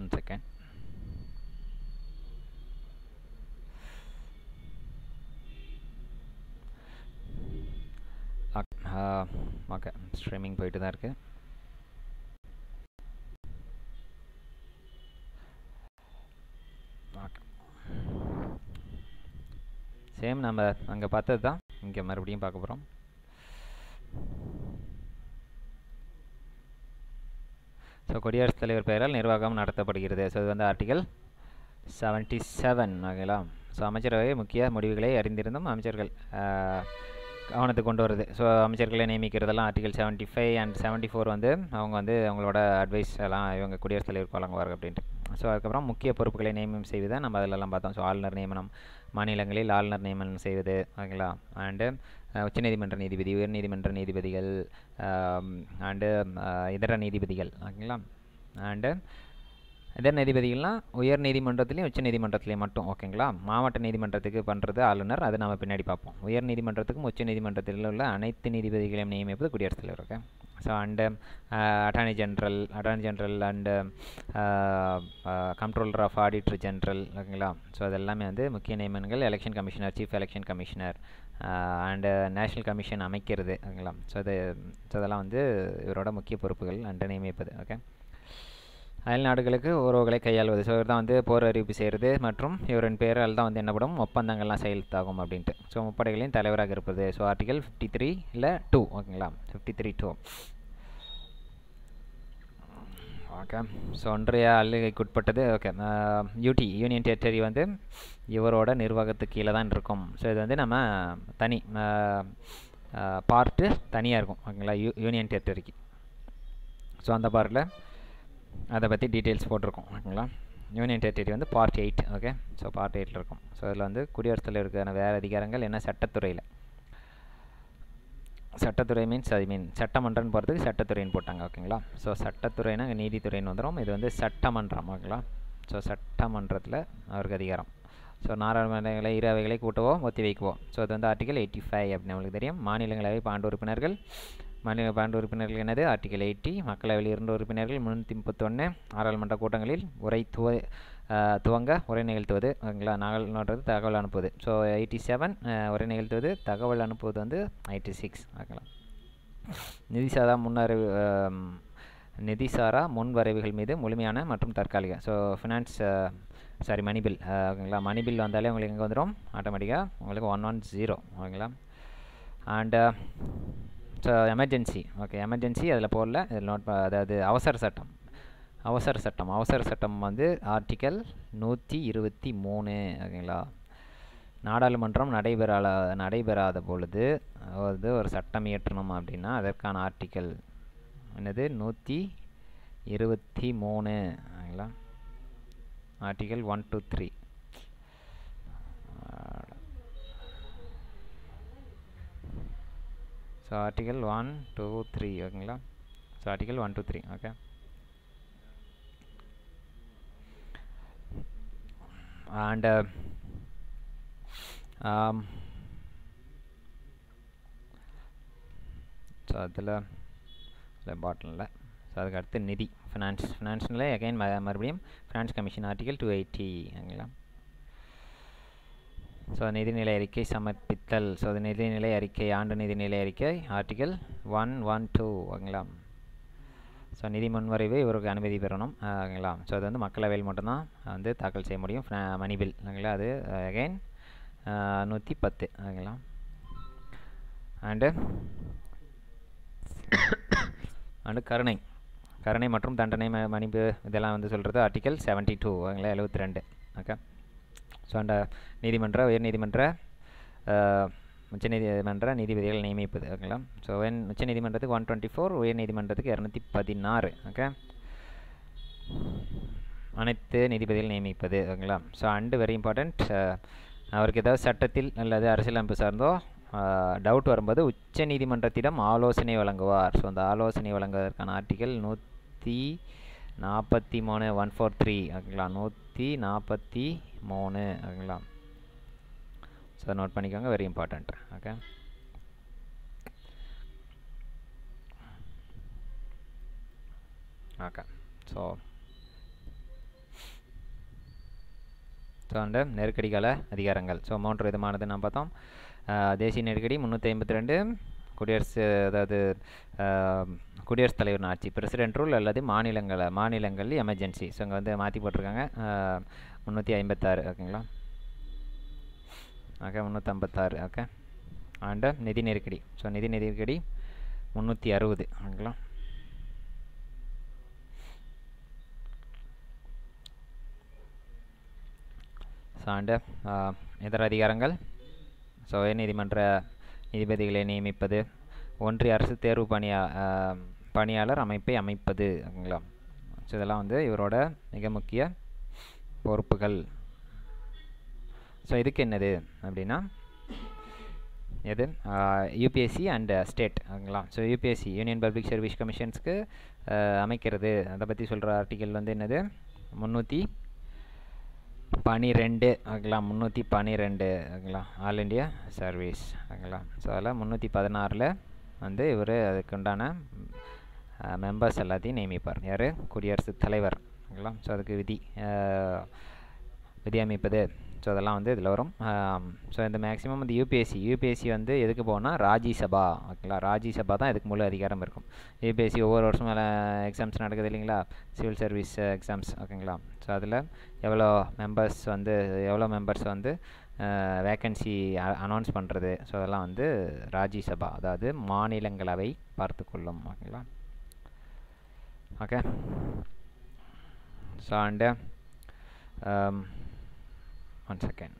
ஒன் செகண்ட் ஓகே ஸ்ட்ரீமிங் போயிட்டு தான் இருக்குது சேம் நம்ம அங்கே பார்த்தது தான் இங்கே மறுபடியும் பார்க்க போகிறோம் ஸோ குடியரசுத் தலைவர் பெயரால் நிர்வாகம் நடத்தப்படுகிறது ஸோ இது வந்து ஆர்டிகல் செவன்டி செவன் ஓகேங்களா ஸோ அமைச்சரவை முக்கிய முடிவுகளை அறிந்திருந்தும் அமைச்சர்கள் கவனத்துக்கு கொண்டு வருது ஸோ அமைச்சர்களை நியமிக்கிறதெல்லாம் article seventy five and seventy four வந்து அவங்க வந்து அவங்களோட அட்வைஸ் எல்லாம் இவங்க குடியரசுத் தலைவருக்கு வழங்குவார்கள் அப்படின்ட்டு ஸோ அதுக்கப்புறம் முக்கிய பொறுப்புகளை நியமனம் செய்வது நம்ம அதிலெல்லாம் பார்த்தோம் ஸோ ஆளுநர் நியமனம் மாநிலங்களில் ஆளுநர் நியமனம் செய்வது ஓகேங்களா அண்டு உச்சநீதிமன்ற நீதிபதி உயர்நீதிமன்ற நீதிபதிகள் அண்டு இதர நீதிபதிகள் ஓகேங்களா அண்டு இதர் நீதிபதிகள்லாம் உயர் நீதிமன்றத்துலேயும் உச்ச நீதிமன்றத்துலேயும் மட்டும் ஓகேங்களா மாவட்ட நீதிமன்றத்துக்கு பண்ணுறது ஆளுநர் அதை நம்ம பின்னாடி பார்ப்போம் உயர் நீதிமன்றத்துக்கும் உச்ச நீதிமன்றத்தில் உள்ள அனைத்து நீதிபதிகளையும் நியமிப்பது குடியரசுத் தலைவர் okay so and attorney general attorney general and controller of auditor general ஓகேங்களா ஸோ அதெல்லாமே வந்து முக்கிய நியமனங்கள் election commissioner chief election commissioner and national commission அமைக்கிறது ஓகேங்களா ஸோ அது ஸோ அதெல்லாம் வந்து இவரோட முக்கிய பொறுப்புகள் அண்டு நியமிப்பது ஓகே அயல் நாடுகளுக்கு உறவுகளை கையாள்வது ஸோ இவர் தான் வந்து போர் அறிவிப்பு செய்கிறது மற்றும் இவரின் பேரால் தான் வந்து என்னப்படும் ஒப்பந்தங்கள்லாம் செயல்தாகும் அப்படின்ட்டு ஸோ முப்படைகளின் தலைவராக இருப்பது ஸோ ஆர்டிகல் ஃபிஃப்டி த்ரீ இல்லை டூ ஓகேங்களா fifty three two okay so ஒன்றிய அழுகைக்குட்பட்டது ஓகே யூடி யூனியன் டெரிட்டரி வந்து இவரோட நிர்வாகத்துக்கு கீழே தான் இருக்கும் ஸோ இது வந்து நம்ம தனி பார்ட்டு தனியாக இருக்கும் ஓகேங்களா யூ யூனியன் டெரிட்டரிக்கு ஸோ அந்த பார்ட்டில் அதை பற்றி டீட்டெயில்ஸ் போட்டிருக்கோம் ஓகேங்களா யூனியன் டெரிட்டரி வந்து பார்ட் எயிட் ஓகே ஸோ பார்ட் எயிட்டில் இருக்கும் ஸோ அதில் வந்து குடியரசுத் தலைவருக்கான வேறு அதிகாரங்கள் என்ன சட்டத்துறையில் சட்டத்துறை மீன்ஸ் ஐ மீன் சட்டமன்றம்னு போகிறதுக்கு சட்டத்துறைன்னு போட்டாங்க ஓகேங்களா ஸோ சட்டத்துறைனா நீதித்துறைன்னு வந்துடும் இது வந்து சட்டமன்றம் ஓகேங்களா ஸோ சட்டமன்றத்தில் அவருக்கு அதிகாரம் ஸோ நாடாளுமன்றங்களை இரு அவைகளை கூட்டவோ ஒத்தி வைக்குவோம் ஸோ அது வந்து ஆர்டிகல் எயிட்டி ஃபைவ் அப்படின்னு நம்மளுக்கு தெரியும் மாநிலங்களவை பாண்டு உறுப்பினர்கள் மாநில பாண்டு உறுப்பினர்கள் எனது ஆர்டிகல் எயிட்டி மக்களவையில் இரண்டு உறுப்பினர்கள் முன்னூற்றி முப்பத்தொன்று நாடாளுமன்ற கூட்டங்களில் உரை துவ துவங்க உரை நிகழ்த்துவது ஓகேங்களா நாகல்ன்றது தகவல் அனுப்புவது ஸோ எயிட்டி செவன் உரை நிகழ்த்துவது தகவல் அனுப்புவது வந்து எயிட்டி சிக்ஸ் ஓகேங்களா நிதிசாரா முன்னறிவு நிதிசாரா முன்வரைவுகள் மீது முழுமையான மற்றும் தற்காலிக so finance sorry money bill ஓகேங்களா மணி பில் வந்தாலே உங்களுக்கு எங்கே வந்துடும் ஆட்டோமேட்டிக்காக உங்களுக்கு ஒன் ஒன் ஜீரோ ஓகேங்களா and so emergency okay emergency அதில் போடல இதில் நோட் அதாவது அவசர சட்டம் அவசர சட்டம் அவசர சட்டம் வந்து ஆர்டிக்கல் நூற்றி இருபத்தி மூணு ஓகேங்களா நாடாளுமன்றம் நடைபெறாத நடைபெறாத பொழுது அதாவது ஒரு சட்டம் இயற்றணும் அப்படின்னா அதற்கான ஆர்டிக்கல் என்னது நூற்றி இருபத்தி மூணு ஓகேங்களா article one two three so article one two three ஓகேங்களா so article one two three okay and so அதில் இல்லை பாட்டிலில் ஸோ அதுக்கு அடுத்து நிதி ஃபினான்ஸ் ஃபினான்ஸ்னாலே அகைன் மறுபடியும் finance commission article two eighty ஓகேங்களா ஸோ நிதிநிலை அறிக்கை சமர்ப்பித்தல் ஸோ அது நிதிநிலை அறிக்கை ஆண்டு நிதிநிலை அறிக்கை ஆர்டிகல் ஒன் ஒன் டூ ஓகேங்களா ஸோ நிதி முன்வரைவு இவருக்கு அனுமதி பெறணும் ஓகேங்களா ஸோ அது வந்து மக்களவையில் மட்டும்தான் வந்து தாக்கல் செய்ய முடியும் மணி பில் ஓகேங்களா அது அகைன் நூற்றி பத்து ஓகேங்களா அண்டு அண்டு கருணை கருணை மற்றும் தண்டனை மணிப்பு இதெல்லாம் வந்து சொல்கிறது ஆர்டிக்கல் செவன்ட்டி டூ ஓகேங்களா எழுபத்தி ரெண்டு ஓகே ஸோ அந்த நீதிமன்ற உயர்நீதிமன்ற நீதிமன்ற நீதிபதிகள் நியமிப்பது ஓகேங்களா ஸோ உயர் உச்சநீதிமன்றத்துக்கு ஒன் டுவெண்ட்டி ஃபோர் உயர்நீதிமன்றத்துக்கு இரநூத்தி பதினாறு ஓகே அனைத்து நீதிபதிகள் நியமிப்பது ஓகேங்களா ஸோ அண்டு வெரி இம்பார்ட்டண்ட் அவருக்கு ஏதாவது சட்டத்தில் அல்லது அரசியலமைப்பு சார்ந்தோ டவுட் வரும்போது உச்ச நீதிமன்றத்திடம் ஆலோசனை வழங்குவார் ஸோ அந்த ஆலோசனை வழங்குவதற்கான ஆர்டிக்கல் நூற்றி நாற்பத்தி மூணு ஒன் ஃபோர் த்ரீ ஓகேங்களா நூற்றி நாற்பத்தி மூணு ஓகேங்களா ஸோ நோட் பண்ணிக்கோங்க very important okay okay so so அந்த கால அதிகாரங்கள் ஸோ மூன்று விதமானது நான் பார்த்தோம் தேசிய நெருக்கடி முந்நூற்றி ஐம்பத்தி ரெண்டு குடியரசு அதாவது குடியரசுத் தலைவர் ஆட்சி பிரசிடென்ட் ரூல் அல்லது மாநிலங்களை மாநிலங்கள் எமர்ஜென்சி ஸோ இங்கே வந்து மாற்றி போட்டிருக்காங்க முந்நூற்றி ஐம்பத்தாறு ஓகேங்களா ஓகே முந்நூற்றம்பத்தாறு ஓகே அண்டு நிதி நெருக்கடி ஸோ நிதி நெருக்கடி முந்நூற்றி அறுபது ஓகேங்களா ஸோ அண்டு இதர அதிகாரங்கள் ஸோ உயர்நீதிமன்ற நீதிபதிகளை நியமிப்பது ஒன்றிய அரசு தேர்வு பணியா பணியாளர் அமைப்பை அமைப்பது ஓகேங்களா ஸோ இதெல்லாம் வந்து இவரோட மிக முக்கிய பொறுப்புகள் ஸோ இதுக்கு என்னது அப்படின்னா எது யூபிஎஸ்சி அண்டு ஸ்டேட் ஓகேங்களா so UPSC union public service கமிஷன்ஸ்க்கு அமைக்கிறது அதை பற்றி சொல்கிற ஆர்டிக்கல் வந்து என்னது முந்நூற்றி பனிரெண்டு ஓகேங்களா முந்நூற்றி பனிரெண்டு ஓகேங்களா ஆல் இண்டியா சர்வீஸ் ஓகேங்களா ஸோ அதில் முந்நூற்றி பதினாறில் வந்து இவர் அதுக்குண்டான மெம்பர்ஸ் எல்லாத்தையும் நியமிப்பார் யார் குடியரசுத் தலைவர் ஓகேங்களா ஸோ அதுக்கு விதி விதி அமைப்பது ஸோ அதெல்லாம் வந்து இதில் வரும் ஸோ இந்த மேக்ஸிமம் வந்து யூபிஎஸ்சி யூபிஎஸ்சி வந்து எதுக்கு போனால் ராஜ்யசபா ஓகேங்களா ராஜ்யசபா தான் இதுக்கு முழு அதிகாரம் இருக்கும் யூபிஎஸ்சி ஒவ்வொரு வருஷம் மேலே எக்ஸாம்ஸ் நடக்குது இல்லைங்களா சிவில் சர்வீஸ் எக்ஸாம்ஸ் ஓகேங்களா ஸோ அதில் எவ்வளோ மெம்பர்ஸ் வந்து எவ்வளோ மெம்பர்ஸ் வந்து வேக்கன்சி அனௌன்ஸ் பண்ணுறது ஸோ அதெல்லாம் வந்து ராஜ்யசபா அதாவது மாநிலங்களவை பார்த்துக்கொள்ளும் ஓகேங்களா okay so and uh, um, one second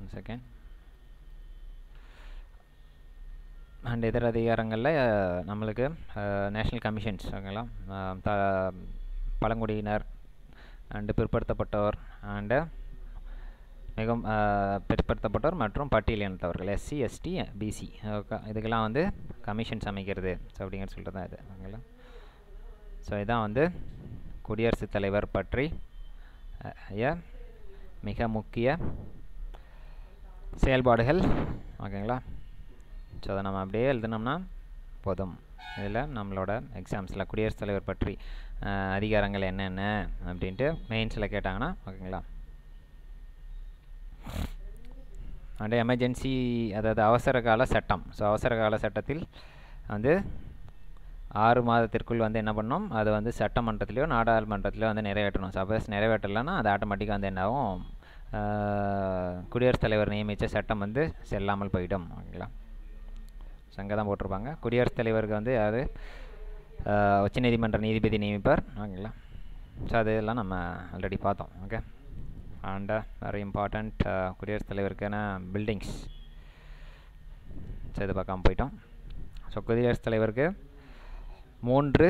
one second இதர அதிகாரங்களில் நம்மளுக்கு நேஷ்னல் கமிஷன்ஸ் ஓகேங்களா பழங்குடியினர் அண்டு பிற்படுத்தப்பட்டவர் அண்டு மிகவும் பிற்படுத்தப்பட்டவர் மற்றும் பட்டியலினத்தவர்கள் எஸ்சி எஸ்டி பிசி இதுக்கெல்லாம் வந்து கமிஷன்ஸ் அமைக்கிறது ஸோ அப்படிங்கிற சொல்கிறது தான் இது ஓகேங்களா ஸோ இதான் வந்து குடியரசுத் தலைவர் பற்றி மிக முக்கிய செயல்பாடுகள் ஓகேங்களா ஸோ அதை நம்ம அப்படியே எழுதினோம்னா போதும் இதில் நம்மளோட எக்ஸாம்ஸில் குடியரசுத் தலைவர் பற்றி அதிகாரங்கள் என்னென்ன அப்படின்ட்டு மெயின்ஸில் கேட்டாங்கன்னா ஓகேங்களா அந்த எமர்ஜென்சி அதாவது அவசர கால சட்டம் ஸோ அவசர கால சட்டத்தில் வந்து ஆறு மாதத்திற்குள் வந்து என்ன பண்ணணும் அது வந்து சட்டமன்றத்திலையோ நாடாளுமன்றத்திலையோ வந்து நிறைவேற்றணும் சப்போஸ் நிறைவேற்றலைன்னா அது ஆட்டோமேட்டிக்காக வந்து என்னாகும் குடியரசுத் தலைவர் நியமித்த சட்டம் வந்து செல்லாமல் போயிடும் ஓகேங்களா சங்கம் தான் போட்டிருப்பாங்க குடியரசுத் தலைவருக்கு வந்து அது உச்சநீதிமன்ற நீதிபதி நியமிப்பார் ஓகேங்களா ஸோ அதெல்லாம் நம்ம ஆல்ரெடி பார்த்தோம் ஓகே அண்ட் வெரி இம்பார்ட்டண்ட் குடியரசுத் தலைவருக்கான பில்டிங்ஸ் ஸோ இது பார்க்காம போயிட்டோம் ஸோ குடியரசுத் தலைவருக்கு மூன்று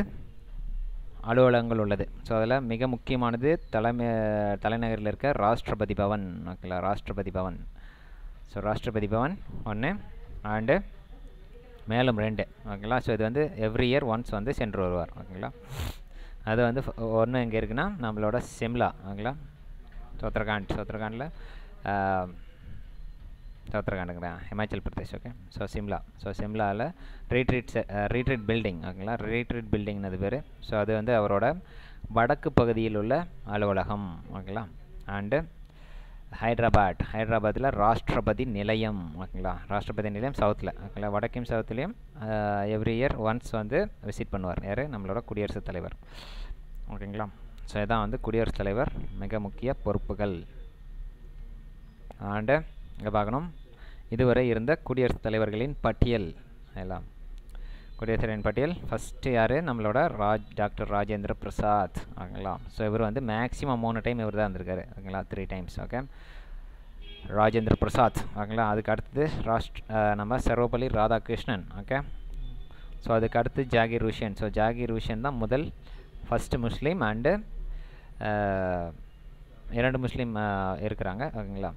அலுவலகங்கள் உள்ளது ஸோ அதில் மிக முக்கியமானது தலைமை தலைநகரில் இருக்க ராஷ்டிரபதி பவன் ஓகேங்களா ராஷ்டிரபதி பவன் ஸோ ராஷ்டிரபதி பவன் ஒன்று அண்டு மேலும் ரெண்டு ஓகேங்களா ஸோ இது வந்து எவ்ரி இயர் ஒன்ஸ் வந்து சென்று வருவார் ஓகேங்களா அது வந்து ஒன்று எங்கே இருக்குன்னா நம்மளோட சிம்லா ஓகேங்களா சோத்ரகாண்ட் சோத்ரகாண்டில் சவுத்ரகாண்டுங்களா Himachal Pradesh okay so Shimla so சிம்லாவில் ரீட்ரீட் ரீட்ரீட் பில்டிங் ஓகேங்களா ரீட்ரீட் பில்டிங்னது பேர் ஸோ அது வந்து அவரோட வடக்கு பகுதியில் உள்ள அலுவலகம் ஓகேங்களா அண்டு ஹைதராபாத் ஹைதராபாத்தில் ராஷ்டிரபதி நிலையம் ஓகேங்களா ராஷ்டிரபதி நிலையம் சவுத்தில் ஓகேங்களா வடக்கையும் சவுத்துலேயும் எவ்ரி இயர் ஒன்ஸ் வந்து விசிட் பண்ணுவார் யார் நம்மளோட குடியரசுத் தலைவர் ஓகேங்களா ஸோ இதான் வந்து குடியரசுத் தலைவர் மிக முக்கிய பொறுப்புகள் அண்டு இங்கே பார்க்கணும் இதுவரை இருந்த குடியரசுத் தலைவர்களின் பட்டியல் எல்லாம் குடியரசரின் பட்டியல் ஃபஸ்ட்டு யார் நம்மளோட ராஜ் டாக்டர் ராஜேந்திர பிரசாத் ஓகேங்களா ஸோ இவர் வந்து மேக்ஸிமம் மூணு டைம் இவர் தான் இருந்திருக்காரு ஓகேங்களா three times okay Rajendra Prasad ஓகேங்களா அதுக்கு அடுத்தது ராஷ்ட் நம்ம சர்வபள்ளி ராதாகிருஷ்ணன் ஓகே ஸோ அதுக்கு அடுத்து ஜாகிர் ஹுஷேன் ஸோ ஜாகிர் ஹுஷேன் தான் முதல் ஃபஸ்ட்டு முஸ்லீம் அண்டு இரண்டு முஸ்லீம் இருக்கிறாங்க ஓகேங்களா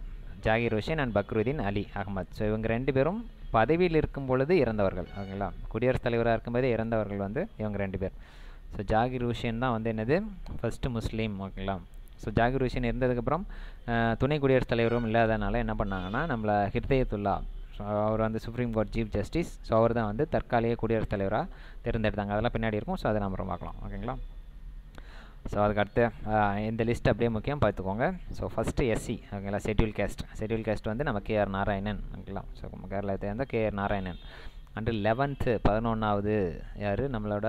ஜாகிர் ஹுஷேன் அண்ட் பக்ருதீன் அலி அகமத் ஸோ இவங்க ரெண்டு பேரும் பதவியில் இருக்கும் பொழுது இறந்தவர்கள் ஓகேங்களா குடியரசுத் தலைவராக இருக்கும்போதே இறந்தவர்கள் வந்து இவங்க ரெண்டு பேர் ஸோ ஜாகிர் ஹூஷேன் தான் வந்து என்னது ஃபஸ்ட்டு முஸ்லீம் ஓகேங்களா ஸோ ஜாகிர் ஹூசேன் இருந்ததுக்கப்புறம் துணை குடியரசுத் தலைவரும் இல்லாதனால என்ன பண்ணாங்கன்னா நம்மளை ஹிருதயத்துல்லா ஸோ அவர் வந்து supreme court chief justice so அவர் தான் வந்து தற்காலிக குடியரசுத் தலைவராக தேர்ந்தெடுத்தாங்க அதெல்லாம் பின்னாடி இருக்கும் ஸோ அதை நம்ம பார்க்கலாம் ஓகேங்களா ஸோ அதுக்கடுத்து இந்த லிஸ்ட் அப்படியே முக்கியம் பார்த்துக்கோங்க ஸோ ஃபஸ்ட்டு எஸ்சி ஓகேங்களா ஷெட்யூல் கேஸ்ட் ஷெட்யூல் கேஸ்ட் வந்து நம்ம கேஆர் நாராயணன் ஓகேங்களா ஸோ நம்ம கேரளத்தை சேர்ந்த கேஆர் நாராயணன் அண்டு லெவன்த்து பதினொன்றாவது யார் நம்மளோட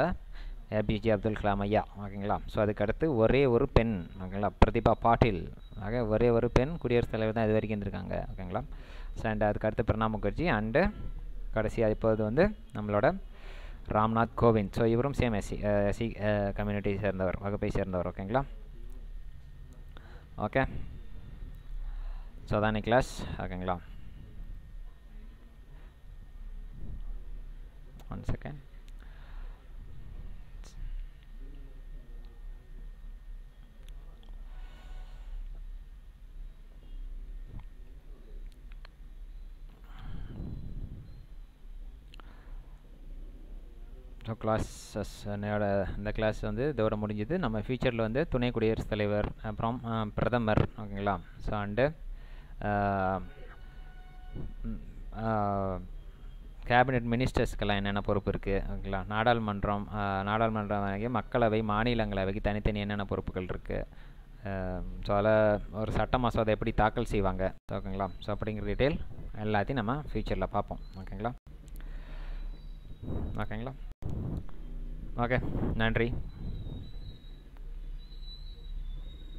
ஏபிஜே அப்துல் கலாம் ஐயா ஓகேங்களா ஸோ அதுக்கடுத்து ஒரே ஒரு பெண் ஓகேங்களா பிரதிபா பாட்டில் ஆக ஒரே ஒரு பெண் குடியரசுத் தலைவர் தான் இது வரைக்கும் இருந்திருக்காங்க ஓகேங்களா ஸோ அண்ட் அதுக்கடுத்து பிரணாப் முகர்ஜி அண்டு கடைசியாக இப்போது வந்து நம்மளோட ராம்நாத் கோவிந்த் ஸோ இவரும் சேம் எஸ்சி எஸ்சி கம்யூனிட்டியை சேர்ந்தவர் வகுப்பை சேர்ந்தவர் ஓகேங்களா ஓகே ஸோ அதான் கிளாஸ் ஓகேங்களா ஒன் செகண்ட் கிளாஸஸ் இந்த கிளாஸ் வந்து இதோட முடிஞ்சது நம்ம ஃபியூச்சரில் வந்து துணை குடியரசுத் தலைவர் அப்புறம் பிரதமர் ஓகேங்களா ஸோ அண்டு கேபினெட் மினிஸ்டர்ஸ்க்கெல்லாம் என்னென்ன பொறுப்பு இருக்குது ஓகேங்களா நாடாளுமன்றம் நாடாளுமன்றம் மக்களவை மாநிலங்களவைக்கு தனித்தனி என்னென்ன பொறுப்புகள் இருக்குது ஸோ அதில் ஒரு சட்ட மசோதை எப்படி தாக்கல் செய்வாங்க ஓகேங்களா ஸோ அப்படிங்கிற டீட்டெயில் எல்லாத்தையும் நம்ம ஃப்யூச்சரில் பார்ப்போம் ஓகேங்களா ஓகேங்களா ஓகே நன்றி